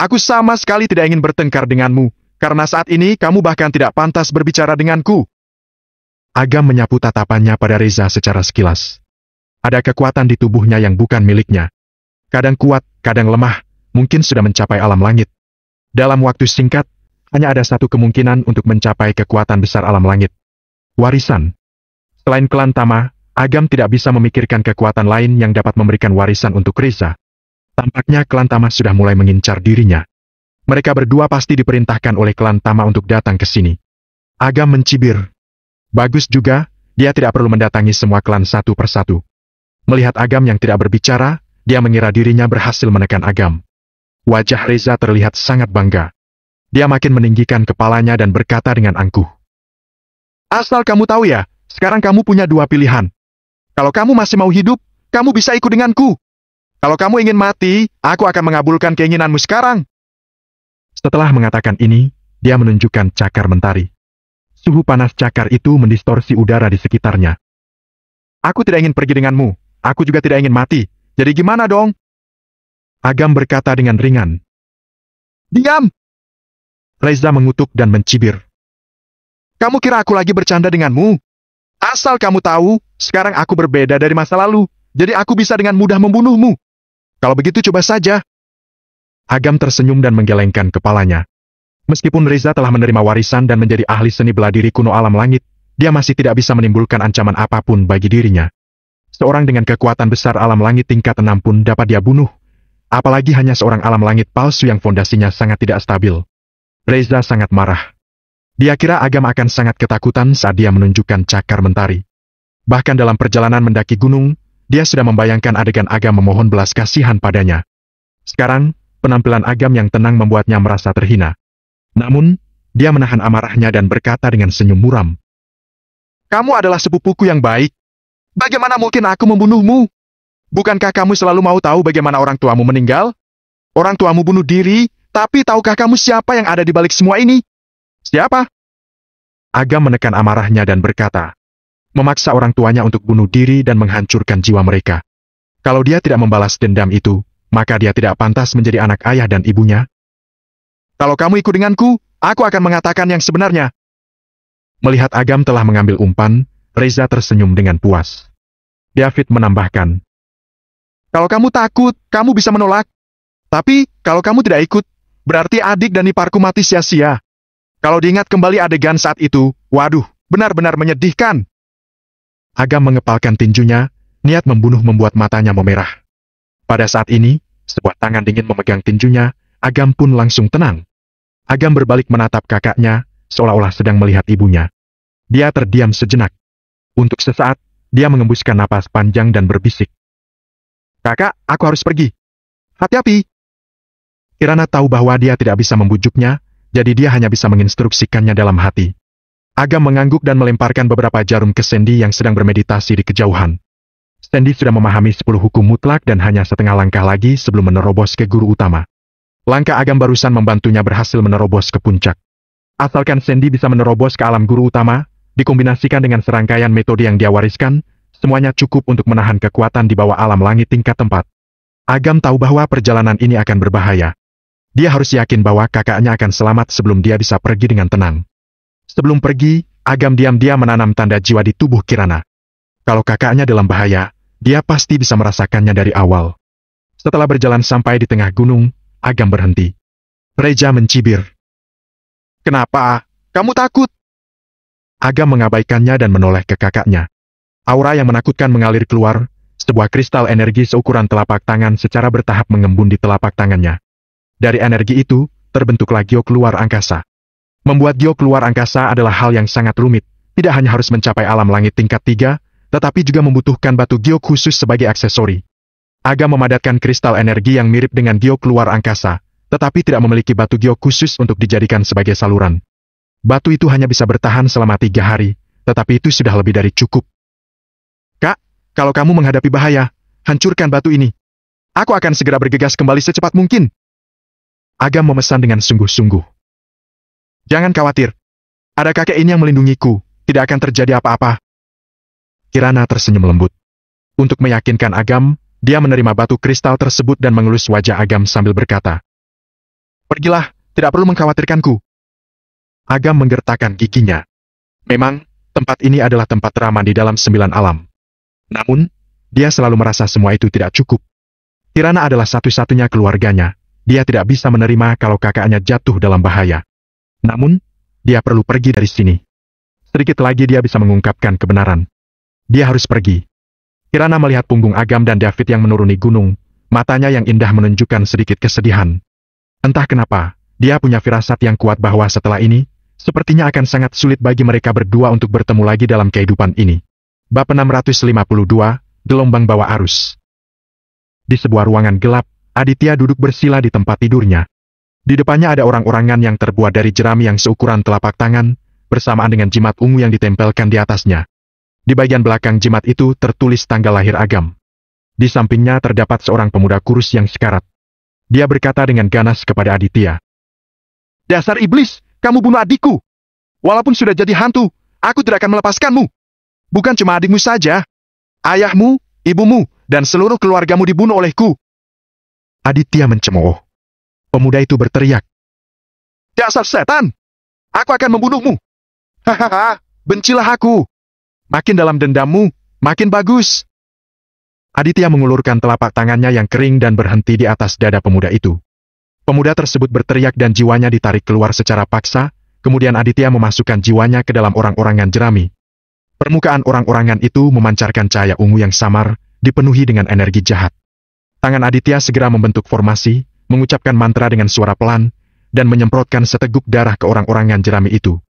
Aku sama sekali tidak ingin bertengkar denganmu, karena saat ini kamu bahkan tidak pantas berbicara denganku. Agam menyapu tatapannya pada Reza secara sekilas. Ada kekuatan di tubuhnya yang bukan miliknya. Kadang kuat, kadang lemah, mungkin sudah mencapai alam langit. Dalam waktu singkat, hanya ada satu kemungkinan untuk mencapai kekuatan besar alam langit. Warisan. Selain klan Tama, Agam tidak bisa memikirkan kekuatan lain yang dapat memberikan warisan untuk Reza. Tampaknya klan Tama sudah mulai mengincar dirinya. Mereka berdua pasti diperintahkan oleh klan Tama untuk datang ke sini. Agam mencibir. Bagus juga, dia tidak perlu mendatangi semua klan satu persatu. Melihat Agam yang tidak berbicara, dia mengira dirinya berhasil menekan Agam. Wajah Reza terlihat sangat bangga. Dia makin meninggikan kepalanya dan berkata dengan angkuh. Asal kamu tahu ya, sekarang kamu punya dua pilihan. Kalau kamu masih mau hidup, kamu bisa ikut denganku. Kalau kamu ingin mati, aku akan mengabulkan keinginanmu sekarang. Setelah mengatakan ini, dia menunjukkan cakar mentari. Suhu panas cakar itu mendistorsi udara di sekitarnya. Aku tidak ingin pergi denganmu. Aku juga tidak ingin mati. Jadi gimana dong? Agam berkata dengan ringan. Diam! Reza mengutuk dan mencibir. Kamu kira aku lagi bercanda denganmu? Asal kamu tahu, sekarang aku berbeda dari masa lalu, jadi aku bisa dengan mudah membunuhmu. Kalau begitu coba saja. Agam tersenyum dan menggelengkan kepalanya. Meskipun Reza telah menerima warisan dan menjadi ahli seni bela diri kuno alam langit, dia masih tidak bisa menimbulkan ancaman apapun bagi dirinya. Seorang dengan kekuatan besar alam langit tingkat enam pun dapat dia bunuh. Apalagi hanya seorang alam langit palsu yang fondasinya sangat tidak stabil. Reza sangat marah. Dia kira Agam akan sangat ketakutan saat dia menunjukkan cakar mentari. Bahkan dalam perjalanan mendaki gunung, dia sudah membayangkan adegan Agam memohon belas kasihan padanya. Sekarang, penampilan Agam yang tenang membuatnya merasa terhina. Namun, dia menahan amarahnya dan berkata dengan senyum muram. Kamu adalah sepupuku yang baik. Bagaimana mungkin aku membunuhmu? Bukankah kamu selalu mau tahu bagaimana orang tuamu meninggal? Orang tuamu bunuh diri, tapi tahukah kamu siapa yang ada di balik semua ini? Siapa? Agam menekan amarahnya dan berkata, memaksa orang tuanya untuk bunuh diri dan menghancurkan jiwa mereka. Kalau dia tidak membalas dendam itu, maka dia tidak pantas menjadi anak ayah dan ibunya. Kalau kamu ikut denganku, aku akan mengatakan yang sebenarnya. Melihat Agam telah mengambil umpan, Reza tersenyum dengan puas. David menambahkan, kalau kamu takut, kamu bisa menolak. Tapi, kalau kamu tidak ikut, berarti adik dan iparku mati sia-sia. Kalau diingat kembali adegan saat itu, waduh, benar-benar menyedihkan. Agam mengepalkan tinjunya, niat membunuh membuat matanya memerah. Pada saat ini, sebuah tangan dingin memegang tinjunya, Agam pun langsung tenang. Agam berbalik menatap kakaknya, seolah-olah sedang melihat ibunya. Dia terdiam sejenak. Untuk sesaat, dia mengembuskan napas panjang dan berbisik. Kakak, aku harus pergi. Hati-hati. Kirana tahu bahwa dia tidak bisa membujuknya, jadi dia hanya bisa menginstruksikannya dalam hati. Agam mengangguk dan melemparkan beberapa jarum ke Sandy yang sedang bermeditasi di kejauhan. Sandy sudah memahami sepuluh hukum mutlak dan hanya setengah langkah lagi sebelum menerobos ke guru utama. Langkah Agam barusan membantunya berhasil menerobos ke puncak. Asalkan Sandy bisa menerobos ke alam guru utama, dikombinasikan dengan serangkaian metode yang dia wariskan, Semuanya cukup untuk menahan kekuatan di bawah alam langit tingkat tempat. Agam tahu bahwa perjalanan ini akan berbahaya. Dia harus yakin bahwa kakaknya akan selamat sebelum dia bisa pergi dengan tenang. Sebelum pergi, Agam diam-diam menanam tanda jiwa di tubuh Kirana. Kalau kakaknya dalam bahaya, dia pasti bisa merasakannya dari awal. Setelah berjalan sampai di tengah gunung, Agam berhenti. Reja mencibir. Kenapa? Kamu takut? Agam mengabaikannya dan menoleh ke kakaknya. Aura yang menakutkan mengalir keluar, sebuah kristal energi seukuran telapak tangan secara bertahap mengembun di telapak tangannya. Dari energi itu, terbentuklah Gio keluar angkasa. Membuat Gio keluar angkasa adalah hal yang sangat rumit, tidak hanya harus mencapai alam langit tingkat tiga, tetapi juga membutuhkan batu Gio khusus sebagai aksesori. Aga memadatkan kristal energi yang mirip dengan Gio keluar angkasa, tetapi tidak memiliki batu Gio khusus untuk dijadikan sebagai saluran. Batu itu hanya bisa bertahan selama tiga hari, tetapi itu sudah lebih dari cukup kalau kamu menghadapi bahaya, hancurkan batu ini. Aku akan segera bergegas kembali secepat mungkin. Agam memesan dengan sungguh-sungguh. Jangan khawatir. Ada kakek ini yang melindungiku, tidak akan terjadi apa-apa. Kirana tersenyum lembut. Untuk meyakinkan Agam, dia menerima batu kristal tersebut dan mengelus wajah Agam sambil berkata, Pergilah, tidak perlu mengkhawatirkanku. Agam menggertakkan giginya. Memang, tempat ini adalah tempat teraman di dalam sembilan alam. Namun, dia selalu merasa semua itu tidak cukup. Tirana adalah satu-satunya keluarganya, dia tidak bisa menerima kalau kakaknya jatuh dalam bahaya. Namun, dia perlu pergi dari sini. Sedikit lagi dia bisa mengungkapkan kebenaran. Dia harus pergi. Kirana melihat punggung Agam dan David yang menuruni gunung, matanya yang indah menunjukkan sedikit kesedihan. Entah kenapa, dia punya firasat yang kuat bahwa setelah ini, sepertinya akan sangat sulit bagi mereka berdua untuk bertemu lagi dalam kehidupan ini. Bab 652, Gelombang Bawah Arus Di sebuah ruangan gelap, Aditya duduk bersila di tempat tidurnya. Di depannya ada orang-orangan yang terbuat dari jerami yang seukuran telapak tangan, bersamaan dengan jimat ungu yang ditempelkan di atasnya. Di bagian belakang jimat itu tertulis tanggal lahir Agam. Di sampingnya terdapat seorang pemuda kurus yang sekarat. Dia berkata dengan ganas kepada Aditya. Dasar iblis, kamu bunuh adikku! Walaupun sudah jadi hantu, aku tidak akan melepaskanmu! Bukan cuma adikmu saja. Ayahmu, ibumu, dan seluruh keluargamu dibunuh olehku. Aditya mencemooh. Pemuda itu berteriak. Dasar setan! Aku akan membunuhmu! Hahaha, bencilah aku! Makin dalam dendammu, makin bagus! Aditya mengulurkan telapak tangannya yang kering dan berhenti di atas dada pemuda itu. Pemuda tersebut berteriak dan jiwanya ditarik keluar secara paksa, kemudian Aditya memasukkan jiwanya ke dalam orang-orangan jerami. Permukaan orang-orangan itu memancarkan cahaya ungu yang samar, dipenuhi dengan energi jahat. Tangan Aditya segera membentuk formasi, mengucapkan mantra dengan suara pelan, dan menyemprotkan seteguk darah ke orang-orangan jerami itu.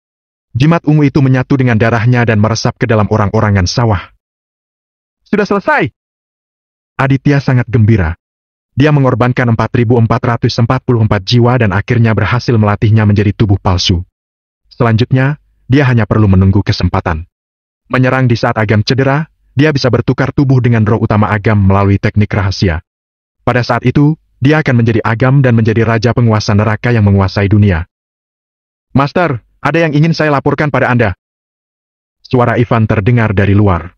Jimat ungu itu menyatu dengan darahnya dan meresap ke dalam orang-orangan sawah. Sudah selesai! Aditya sangat gembira. Dia mengorbankan 4.444 jiwa dan akhirnya berhasil melatihnya menjadi tubuh palsu. Selanjutnya, dia hanya perlu menunggu kesempatan menyerang di saat Agam cedera, dia bisa bertukar tubuh dengan roh utama Agam melalui teknik rahasia. Pada saat itu, dia akan menjadi Agam dan menjadi raja penguasa neraka yang menguasai dunia. Master, ada yang ingin saya laporkan pada Anda. Suara Ivan terdengar dari luar.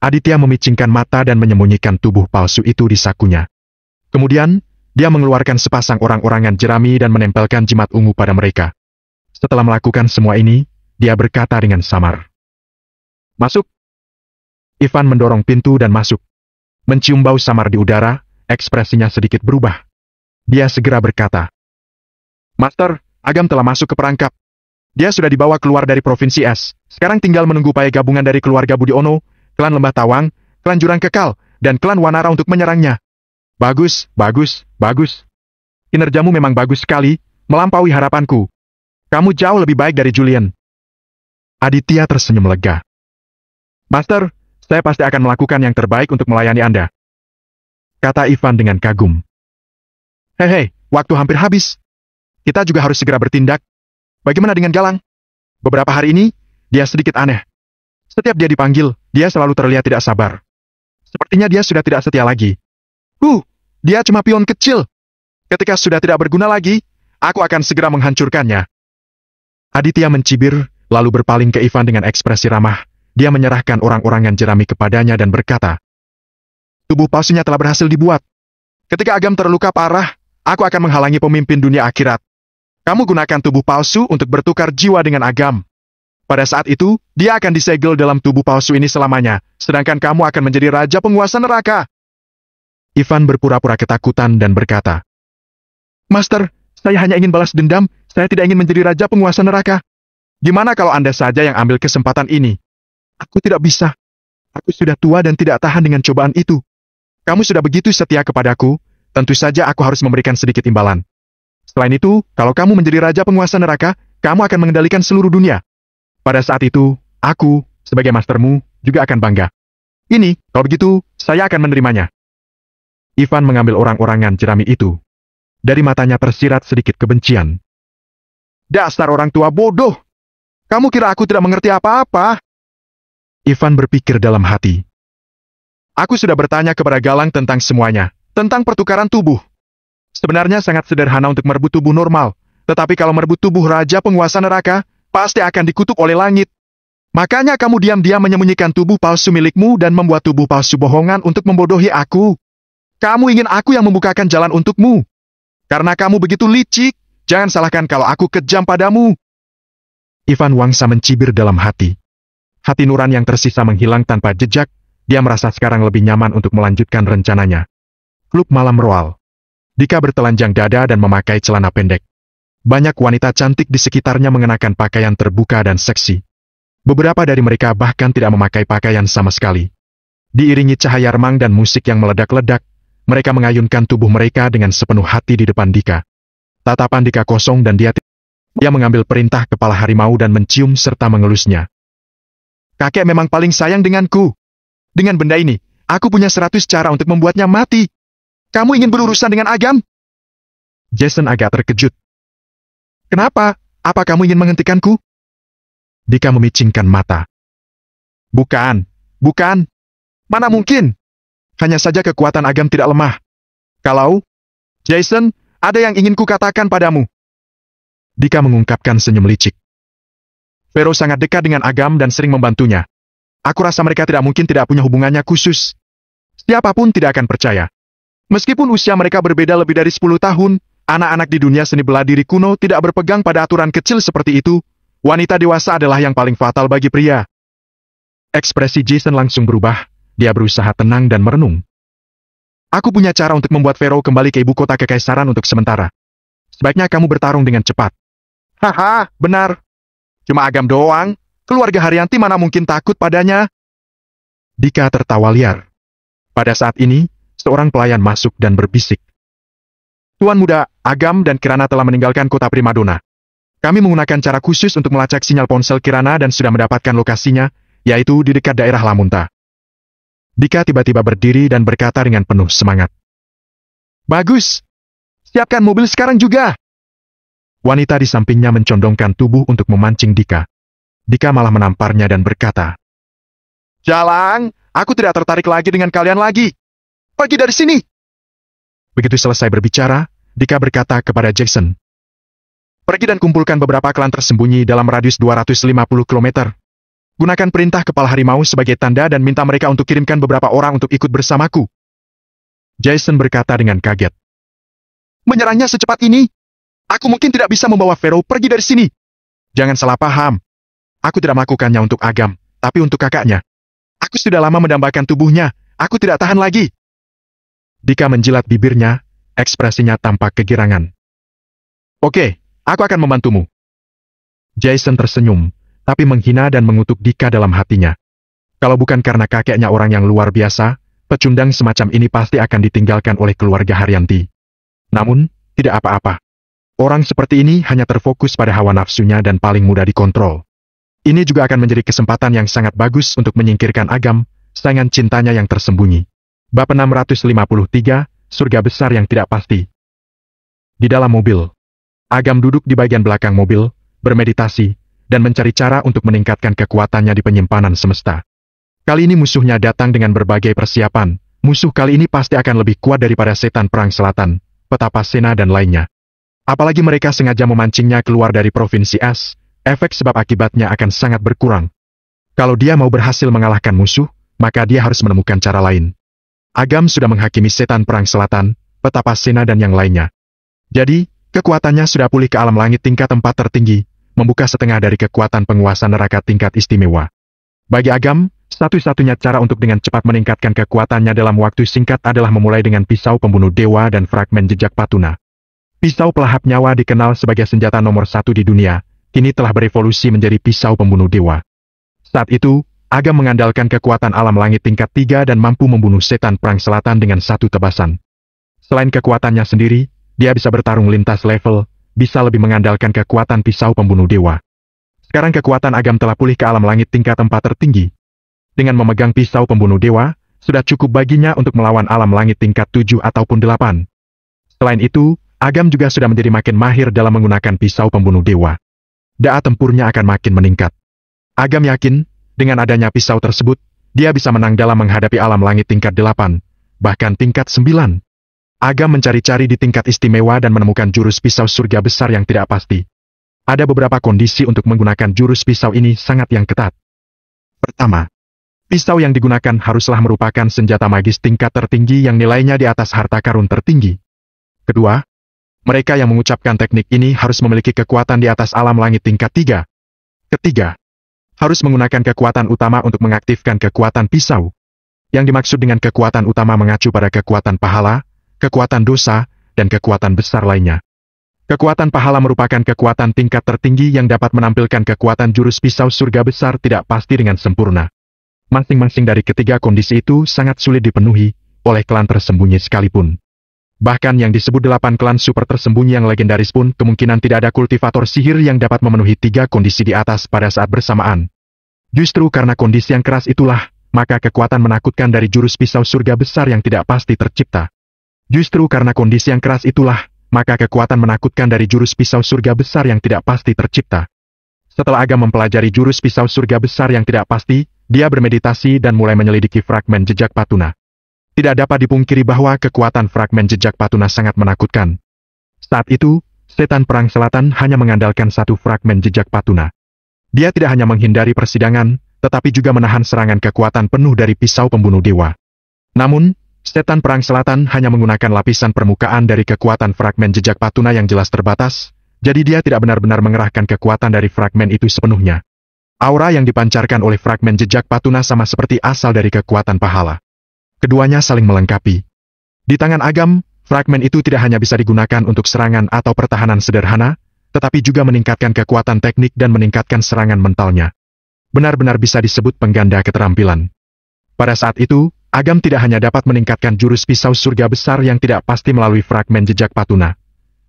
Aditya memicingkan mata dan menyembunyikan tubuh palsu itu di sakunya. Kemudian, dia mengeluarkan sepasang orang-orangan jerami dan menempelkan jimat ungu pada mereka. Setelah melakukan semua ini, dia berkata dengan samar. Masuk. Ivan mendorong pintu dan masuk. Mencium bau samar di udara, ekspresinya sedikit berubah. Dia segera berkata, Master, Agam telah masuk ke perangkap. Dia sudah dibawa keluar dari Provinsi S. Sekarang tinggal menunggu upaya gabungan dari keluarga Budi Ono, klan Lembah Tawang, klan Jurang Kekal, dan klan Wanara untuk menyerangnya. Bagus, bagus, bagus. Kinerjamu memang bagus sekali, melampaui harapanku. Kamu jauh lebih baik dari Julian. Aditya tersenyum lega. Master, saya pasti akan melakukan yang terbaik untuk melayani Anda. Kata Ivan dengan kagum. Hei hei, waktu hampir habis. Kita juga harus segera bertindak. Bagaimana dengan Galang? Beberapa hari ini, dia sedikit aneh. Setiap dia dipanggil, dia selalu terlihat tidak sabar. Sepertinya dia sudah tidak setia lagi. Huh, dia cuma pion kecil. Ketika sudah tidak berguna lagi, aku akan segera menghancurkannya. Aditya mencibir, lalu berpaling ke Ivan dengan ekspresi ramah, dia menyerahkan orang-orang yang jerami kepadanya dan berkata, Tubuh palsunya telah berhasil dibuat. Ketika Agam terluka parah, aku akan menghalangi pemimpin dunia akhirat. Kamu gunakan tubuh palsu untuk bertukar jiwa dengan Agam. Pada saat itu, dia akan disegel dalam tubuh palsu ini selamanya, sedangkan kamu akan menjadi raja penguasa neraka. Ivan berpura-pura ketakutan dan berkata, Master, saya hanya ingin balas dendam, saya tidak ingin menjadi raja penguasa neraka. Gimana kalau Anda saja yang ambil kesempatan ini? Aku tidak bisa. Aku sudah tua dan tidak tahan dengan cobaan itu. Kamu sudah begitu setia kepadaku, tentu saja aku harus memberikan sedikit imbalan. Selain itu, kalau kamu menjadi raja penguasa neraka, kamu akan mengendalikan seluruh dunia. Pada saat itu, aku, sebagai mastermu, juga akan bangga. Ini, kalau begitu, saya akan menerimanya. Ivan mengambil orang-orangan jerami itu. Dari matanya tersirat sedikit kebencian. Dasar orang tua bodoh! Kamu kira aku tidak mengerti apa-apa? Ivan berpikir dalam hati. Aku sudah bertanya kepada Galang tentang semuanya, tentang pertukaran tubuh. Sebenarnya sangat sederhana untuk merebut tubuh normal, tetapi kalau merebut tubuh Raja Penguasa Neraka, pasti akan dikutuk oleh langit. Makanya kamu diam-diam menyembunyikan tubuh palsu milikmu dan membuat tubuh palsu bohongan untuk membodohi aku. Kamu ingin aku yang membukakan jalan untukmu. Karena kamu begitu licik, jangan salahkan kalau aku kejam padamu. Ivan Wangsa mencibir dalam hati. Hati Nuran yang tersisa menghilang tanpa jejak, dia merasa sekarang lebih nyaman untuk melanjutkan rencananya. Klub malam roal. Dika bertelanjang dada dan memakai celana pendek. Banyak wanita cantik di sekitarnya mengenakan pakaian terbuka dan seksi. Beberapa dari mereka bahkan tidak memakai pakaian sama sekali. Diiringi cahaya remang dan musik yang meledak-ledak, mereka mengayunkan tubuh mereka dengan sepenuh hati di depan Dika. Tatapan Dika kosong dan dia Dia mengambil perintah kepala harimau dan mencium serta mengelusnya kakek memang paling sayang denganku. Dengan benda ini, aku punya seratus cara untuk membuatnya mati. Kamu ingin berurusan dengan Agam? Jason agak terkejut. Kenapa? Apa kamu ingin menghentikanku? Dika memicingkan mata. Bukan, bukan. Mana mungkin? Hanya saja kekuatan Agam tidak lemah. Kalau, Jason, ada yang ingin kukatakan padamu. Dika mengungkapkan senyum licik. Pero sangat dekat dengan Agam dan sering membantunya. Aku rasa mereka tidak mungkin tidak punya hubungannya khusus. Siapapun tidak akan percaya. Meskipun usia mereka berbeda lebih dari 10 tahun, anak-anak di dunia seni bela diri kuno tidak berpegang pada aturan kecil seperti itu. Wanita dewasa adalah yang paling fatal bagi pria. Ekspresi Jason langsung berubah. Dia berusaha tenang dan merenung. Aku punya cara untuk membuat Vero kembali ke ibu kota kekaisaran untuk sementara. Sebaiknya kamu bertarung dengan cepat. Haha, benar. Cuma Agam doang, keluarga Haryanti mana mungkin takut padanya? Dika tertawa liar. Pada saat ini, seorang pelayan masuk dan berbisik. Tuan muda, Agam dan Kirana telah meninggalkan kota Primadona. Kami menggunakan cara khusus untuk melacak sinyal ponsel Kirana dan sudah mendapatkan lokasinya, yaitu di dekat daerah Lamunta. Dika tiba-tiba berdiri dan berkata dengan penuh semangat. Bagus! Siapkan mobil sekarang juga! Wanita di sampingnya mencondongkan tubuh untuk memancing Dika. Dika malah menamparnya dan berkata, Jalang, aku tidak tertarik lagi dengan kalian lagi. Pergi dari sini. Begitu selesai berbicara, Dika berkata kepada Jackson, Pergi dan kumpulkan beberapa klan tersembunyi dalam radius 250 km. Gunakan perintah kepala harimau sebagai tanda dan minta mereka untuk kirimkan beberapa orang untuk ikut bersamaku. Jason berkata dengan kaget. Menyerangnya secepat ini? Aku mungkin tidak bisa membawa Vero pergi dari sini. Jangan salah paham. Aku tidak melakukannya untuk Agam, tapi untuk kakaknya. Aku sudah lama mendambakan tubuhnya. Aku tidak tahan lagi. Dika menjilat bibirnya, ekspresinya tampak kegirangan. Oke, aku akan membantumu. Jason tersenyum, tapi menghina dan mengutuk Dika dalam hatinya. Kalau bukan karena kakeknya orang yang luar biasa, pecundang semacam ini pasti akan ditinggalkan oleh keluarga Haryanti. Namun, tidak apa-apa. Orang seperti ini hanya terfokus pada hawa nafsunya dan paling mudah dikontrol. Ini juga akan menjadi kesempatan yang sangat bagus untuk menyingkirkan Agam, saingan cintanya yang tersembunyi. Bab 653, Surga Besar yang Tidak Pasti Di dalam mobil, Agam duduk di bagian belakang mobil, bermeditasi, dan mencari cara untuk meningkatkan kekuatannya di penyimpanan semesta. Kali ini musuhnya datang dengan berbagai persiapan, musuh kali ini pasti akan lebih kuat daripada setan perang selatan, petapa sena dan lainnya. Apalagi mereka sengaja memancingnya keluar dari provinsi es, efek sebab akibatnya akan sangat berkurang. Kalau dia mau berhasil mengalahkan musuh, maka dia harus menemukan cara lain. Agam sudah menghakimi setan perang selatan, petapa sena dan yang lainnya. Jadi, kekuatannya sudah pulih ke alam langit tingkat tempat tertinggi, membuka setengah dari kekuatan penguasa neraka tingkat istimewa. Bagi Agam, satu-satunya cara untuk dengan cepat meningkatkan kekuatannya dalam waktu singkat adalah memulai dengan pisau pembunuh dewa dan fragmen jejak patuna. Pisau pelahap nyawa dikenal sebagai senjata nomor satu di dunia, kini telah berevolusi menjadi pisau pembunuh dewa. Saat itu, Agam mengandalkan kekuatan alam langit tingkat tiga dan mampu membunuh setan perang selatan dengan satu tebasan. Selain kekuatannya sendiri, dia bisa bertarung lintas level, bisa lebih mengandalkan kekuatan pisau pembunuh dewa. Sekarang kekuatan Agam telah pulih ke alam langit tingkat empat tertinggi. Dengan memegang pisau pembunuh dewa, sudah cukup baginya untuk melawan alam langit tingkat tujuh ataupun delapan. Selain itu, Agam juga sudah menjadi makin mahir dalam menggunakan pisau pembunuh dewa. Daa tempurnya akan makin meningkat. Agam yakin, dengan adanya pisau tersebut, dia bisa menang dalam menghadapi alam langit tingkat 8, bahkan tingkat 9. Agam mencari-cari di tingkat istimewa dan menemukan jurus pisau surga besar yang tidak pasti. Ada beberapa kondisi untuk menggunakan jurus pisau ini sangat yang ketat. Pertama, pisau yang digunakan haruslah merupakan senjata magis tingkat tertinggi yang nilainya di atas harta karun tertinggi. Kedua, mereka yang mengucapkan teknik ini harus memiliki kekuatan di atas alam langit tingkat 3. Ketiga, harus menggunakan kekuatan utama untuk mengaktifkan kekuatan pisau. Yang dimaksud dengan kekuatan utama mengacu pada kekuatan pahala, kekuatan dosa, dan kekuatan besar lainnya. Kekuatan pahala merupakan kekuatan tingkat tertinggi yang dapat menampilkan kekuatan jurus pisau surga besar tidak pasti dengan sempurna. Masing-masing dari ketiga kondisi itu sangat sulit dipenuhi, oleh klan tersembunyi sekalipun. Bahkan yang disebut delapan klan super tersembunyi yang legendaris pun kemungkinan tidak ada kultivator sihir yang dapat memenuhi tiga kondisi di atas pada saat bersamaan. Justru karena kondisi yang keras itulah, maka kekuatan menakutkan dari jurus pisau surga besar yang tidak pasti tercipta. Justru karena kondisi yang keras itulah, maka kekuatan menakutkan dari jurus pisau surga besar yang tidak pasti tercipta. Setelah Aga mempelajari jurus pisau surga besar yang tidak pasti, dia bermeditasi dan mulai menyelidiki fragmen jejak Patuna. Tidak dapat dipungkiri bahwa kekuatan fragmen jejak Patuna sangat menakutkan. Saat itu, setan perang selatan hanya mengandalkan satu fragmen jejak Patuna. Dia tidak hanya menghindari persidangan, tetapi juga menahan serangan kekuatan penuh dari pisau pembunuh dewa. Namun, setan perang selatan hanya menggunakan lapisan permukaan dari kekuatan fragmen jejak Patuna yang jelas terbatas, jadi dia tidak benar-benar mengerahkan kekuatan dari fragmen itu sepenuhnya. Aura yang dipancarkan oleh fragmen jejak Patuna sama seperti asal dari kekuatan pahala keduanya saling melengkapi. Di tangan Agam, fragmen itu tidak hanya bisa digunakan untuk serangan atau pertahanan sederhana, tetapi juga meningkatkan kekuatan teknik dan meningkatkan serangan mentalnya. Benar-benar bisa disebut pengganda keterampilan. Pada saat itu, Agam tidak hanya dapat meningkatkan jurus pisau surga besar yang tidak pasti melalui fragmen jejak patuna,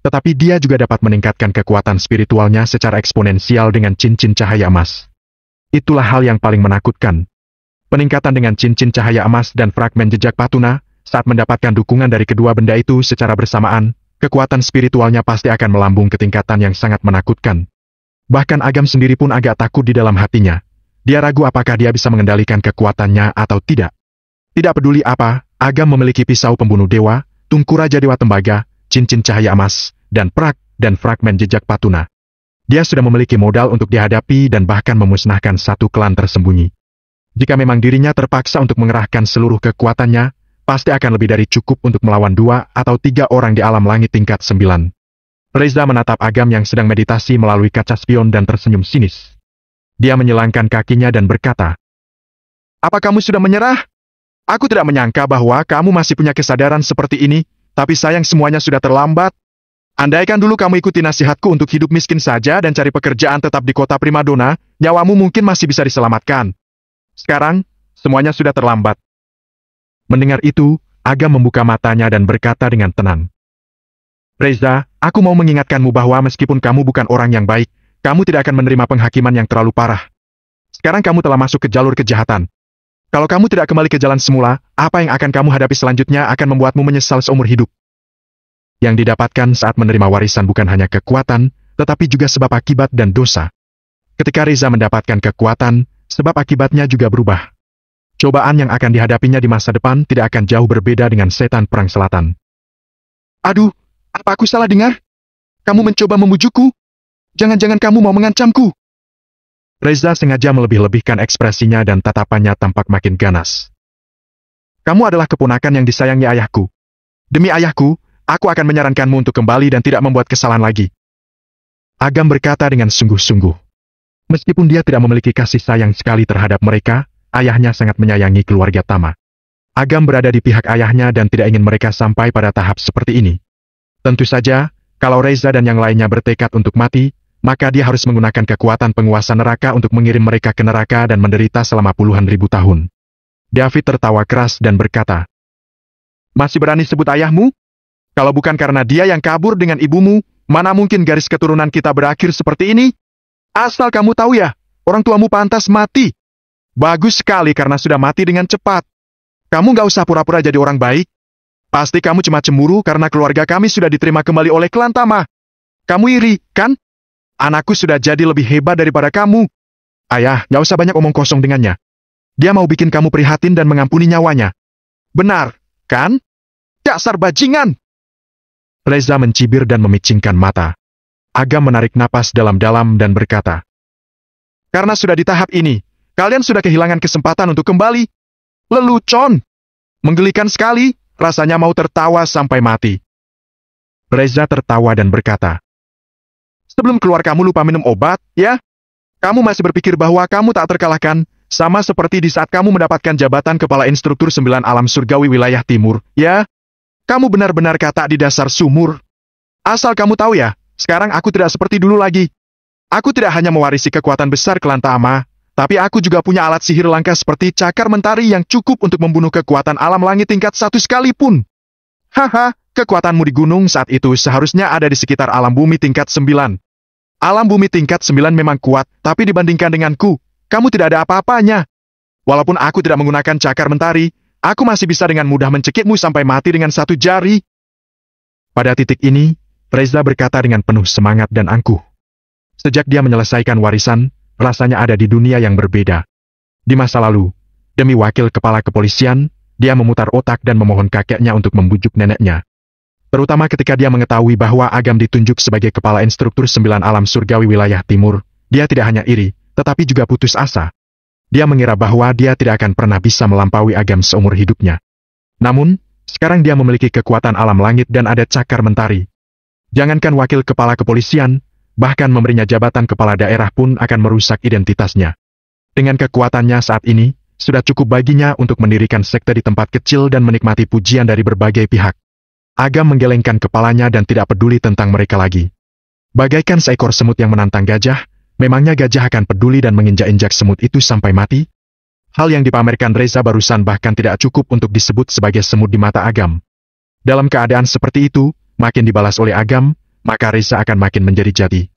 tetapi dia juga dapat meningkatkan kekuatan spiritualnya secara eksponensial dengan cincin cahaya emas. Itulah hal yang paling menakutkan, Peningkatan dengan cincin cahaya emas dan fragmen jejak patuna, saat mendapatkan dukungan dari kedua benda itu secara bersamaan, kekuatan spiritualnya pasti akan melambung ke tingkatan yang sangat menakutkan. Bahkan Agam sendiri pun agak takut di dalam hatinya. Dia ragu apakah dia bisa mengendalikan kekuatannya atau tidak. Tidak peduli apa, Agam memiliki pisau pembunuh dewa, tungku raja dewa tembaga, cincin cahaya emas, dan prak, dan fragmen jejak patuna. Dia sudah memiliki modal untuk dihadapi dan bahkan memusnahkan satu klan tersembunyi. Jika memang dirinya terpaksa untuk mengerahkan seluruh kekuatannya, pasti akan lebih dari cukup untuk melawan dua atau tiga orang di alam langit tingkat sembilan. Reza menatap Agam yang sedang meditasi melalui kaca spion dan tersenyum sinis. Dia menyelangkan kakinya dan berkata, Apa kamu sudah menyerah? Aku tidak menyangka bahwa kamu masih punya kesadaran seperti ini, tapi sayang semuanya sudah terlambat. Andaikan dulu kamu ikuti nasihatku untuk hidup miskin saja dan cari pekerjaan tetap di kota Primadona, nyawamu mungkin masih bisa diselamatkan. Sekarang, semuanya sudah terlambat. Mendengar itu, Aga membuka matanya dan berkata dengan tenang. Reza, aku mau mengingatkanmu bahwa meskipun kamu bukan orang yang baik, kamu tidak akan menerima penghakiman yang terlalu parah. Sekarang kamu telah masuk ke jalur kejahatan. Kalau kamu tidak kembali ke jalan semula, apa yang akan kamu hadapi selanjutnya akan membuatmu menyesal seumur hidup. Yang didapatkan saat menerima warisan bukan hanya kekuatan, tetapi juga sebab akibat dan dosa. Ketika Reza mendapatkan kekuatan, sebab akibatnya juga berubah. Cobaan yang akan dihadapinya di masa depan tidak akan jauh berbeda dengan setan perang selatan. Aduh, apa aku salah dengar? Kamu mencoba memujuku? Jangan-jangan kamu mau mengancamku? Reza sengaja melebih-lebihkan ekspresinya dan tatapannya tampak makin ganas. Kamu adalah keponakan yang disayangi ayahku. Demi ayahku, aku akan menyarankanmu untuk kembali dan tidak membuat kesalahan lagi. Agam berkata dengan sungguh-sungguh. Meskipun dia tidak memiliki kasih sayang sekali terhadap mereka, ayahnya sangat menyayangi keluarga Tama. Agam berada di pihak ayahnya dan tidak ingin mereka sampai pada tahap seperti ini. Tentu saja, kalau Reza dan yang lainnya bertekad untuk mati, maka dia harus menggunakan kekuatan penguasa neraka untuk mengirim mereka ke neraka dan menderita selama puluhan ribu tahun. David tertawa keras dan berkata, Masih berani sebut ayahmu? Kalau bukan karena dia yang kabur dengan ibumu, mana mungkin garis keturunan kita berakhir seperti ini? Asal kamu tahu ya, orang tuamu pantas mati. Bagus sekali karena sudah mati dengan cepat. Kamu nggak usah pura-pura jadi orang baik. Pasti kamu cuma cemburu karena keluarga kami sudah diterima kembali oleh klan Tama. Kamu iri, kan? Anakku sudah jadi lebih hebat daripada kamu. Ayah, nggak usah banyak omong kosong dengannya. Dia mau bikin kamu prihatin dan mengampuni nyawanya. Benar, kan? Dasar bajingan! Reza mencibir dan memicingkan mata. Agam menarik napas dalam-dalam dan berkata, Karena sudah di tahap ini, kalian sudah kehilangan kesempatan untuk kembali. Lelucon! Menggelikan sekali, rasanya mau tertawa sampai mati. Reza tertawa dan berkata, Sebelum keluar kamu lupa minum obat, ya? Kamu masih berpikir bahwa kamu tak terkalahkan, sama seperti di saat kamu mendapatkan jabatan kepala instruktur sembilan alam surgawi wilayah timur, ya? Kamu benar-benar kata di dasar sumur. Asal kamu tahu ya, sekarang aku tidak seperti dulu lagi. Aku tidak hanya mewarisi kekuatan besar Kelantama, tapi aku juga punya alat sihir langka seperti cakar mentari yang cukup untuk membunuh kekuatan alam langit tingkat satu sekalipun. Haha, kekuatanmu di gunung saat itu seharusnya ada di sekitar alam bumi tingkat sembilan. Alam bumi tingkat sembilan memang kuat, tapi dibandingkan denganku, kamu tidak ada apa-apanya. Walaupun aku tidak menggunakan cakar mentari, aku masih bisa dengan mudah mencekikmu sampai mati dengan satu jari. Pada titik ini, Reza berkata dengan penuh semangat dan angkuh. Sejak dia menyelesaikan warisan, rasanya ada di dunia yang berbeda. Di masa lalu, demi wakil kepala kepolisian, dia memutar otak dan memohon kakeknya untuk membujuk neneknya. Terutama ketika dia mengetahui bahwa Agam ditunjuk sebagai kepala instruktur sembilan alam surgawi wilayah timur, dia tidak hanya iri, tetapi juga putus asa. Dia mengira bahwa dia tidak akan pernah bisa melampaui Agam seumur hidupnya. Namun, sekarang dia memiliki kekuatan alam langit dan ada cakar mentari, Jangankan wakil kepala kepolisian, bahkan memberinya jabatan kepala daerah pun akan merusak identitasnya. Dengan kekuatannya saat ini, sudah cukup baginya untuk mendirikan sekte di tempat kecil dan menikmati pujian dari berbagai pihak. Agam menggelengkan kepalanya dan tidak peduli tentang mereka lagi. Bagaikan seekor semut yang menantang gajah, memangnya gajah akan peduli dan menginjak-injak semut itu sampai mati? Hal yang dipamerkan Reza barusan bahkan tidak cukup untuk disebut sebagai semut di mata Agam. Dalam keadaan seperti itu, makin dibalas oleh Agam, maka Risa akan makin menjadi jadi.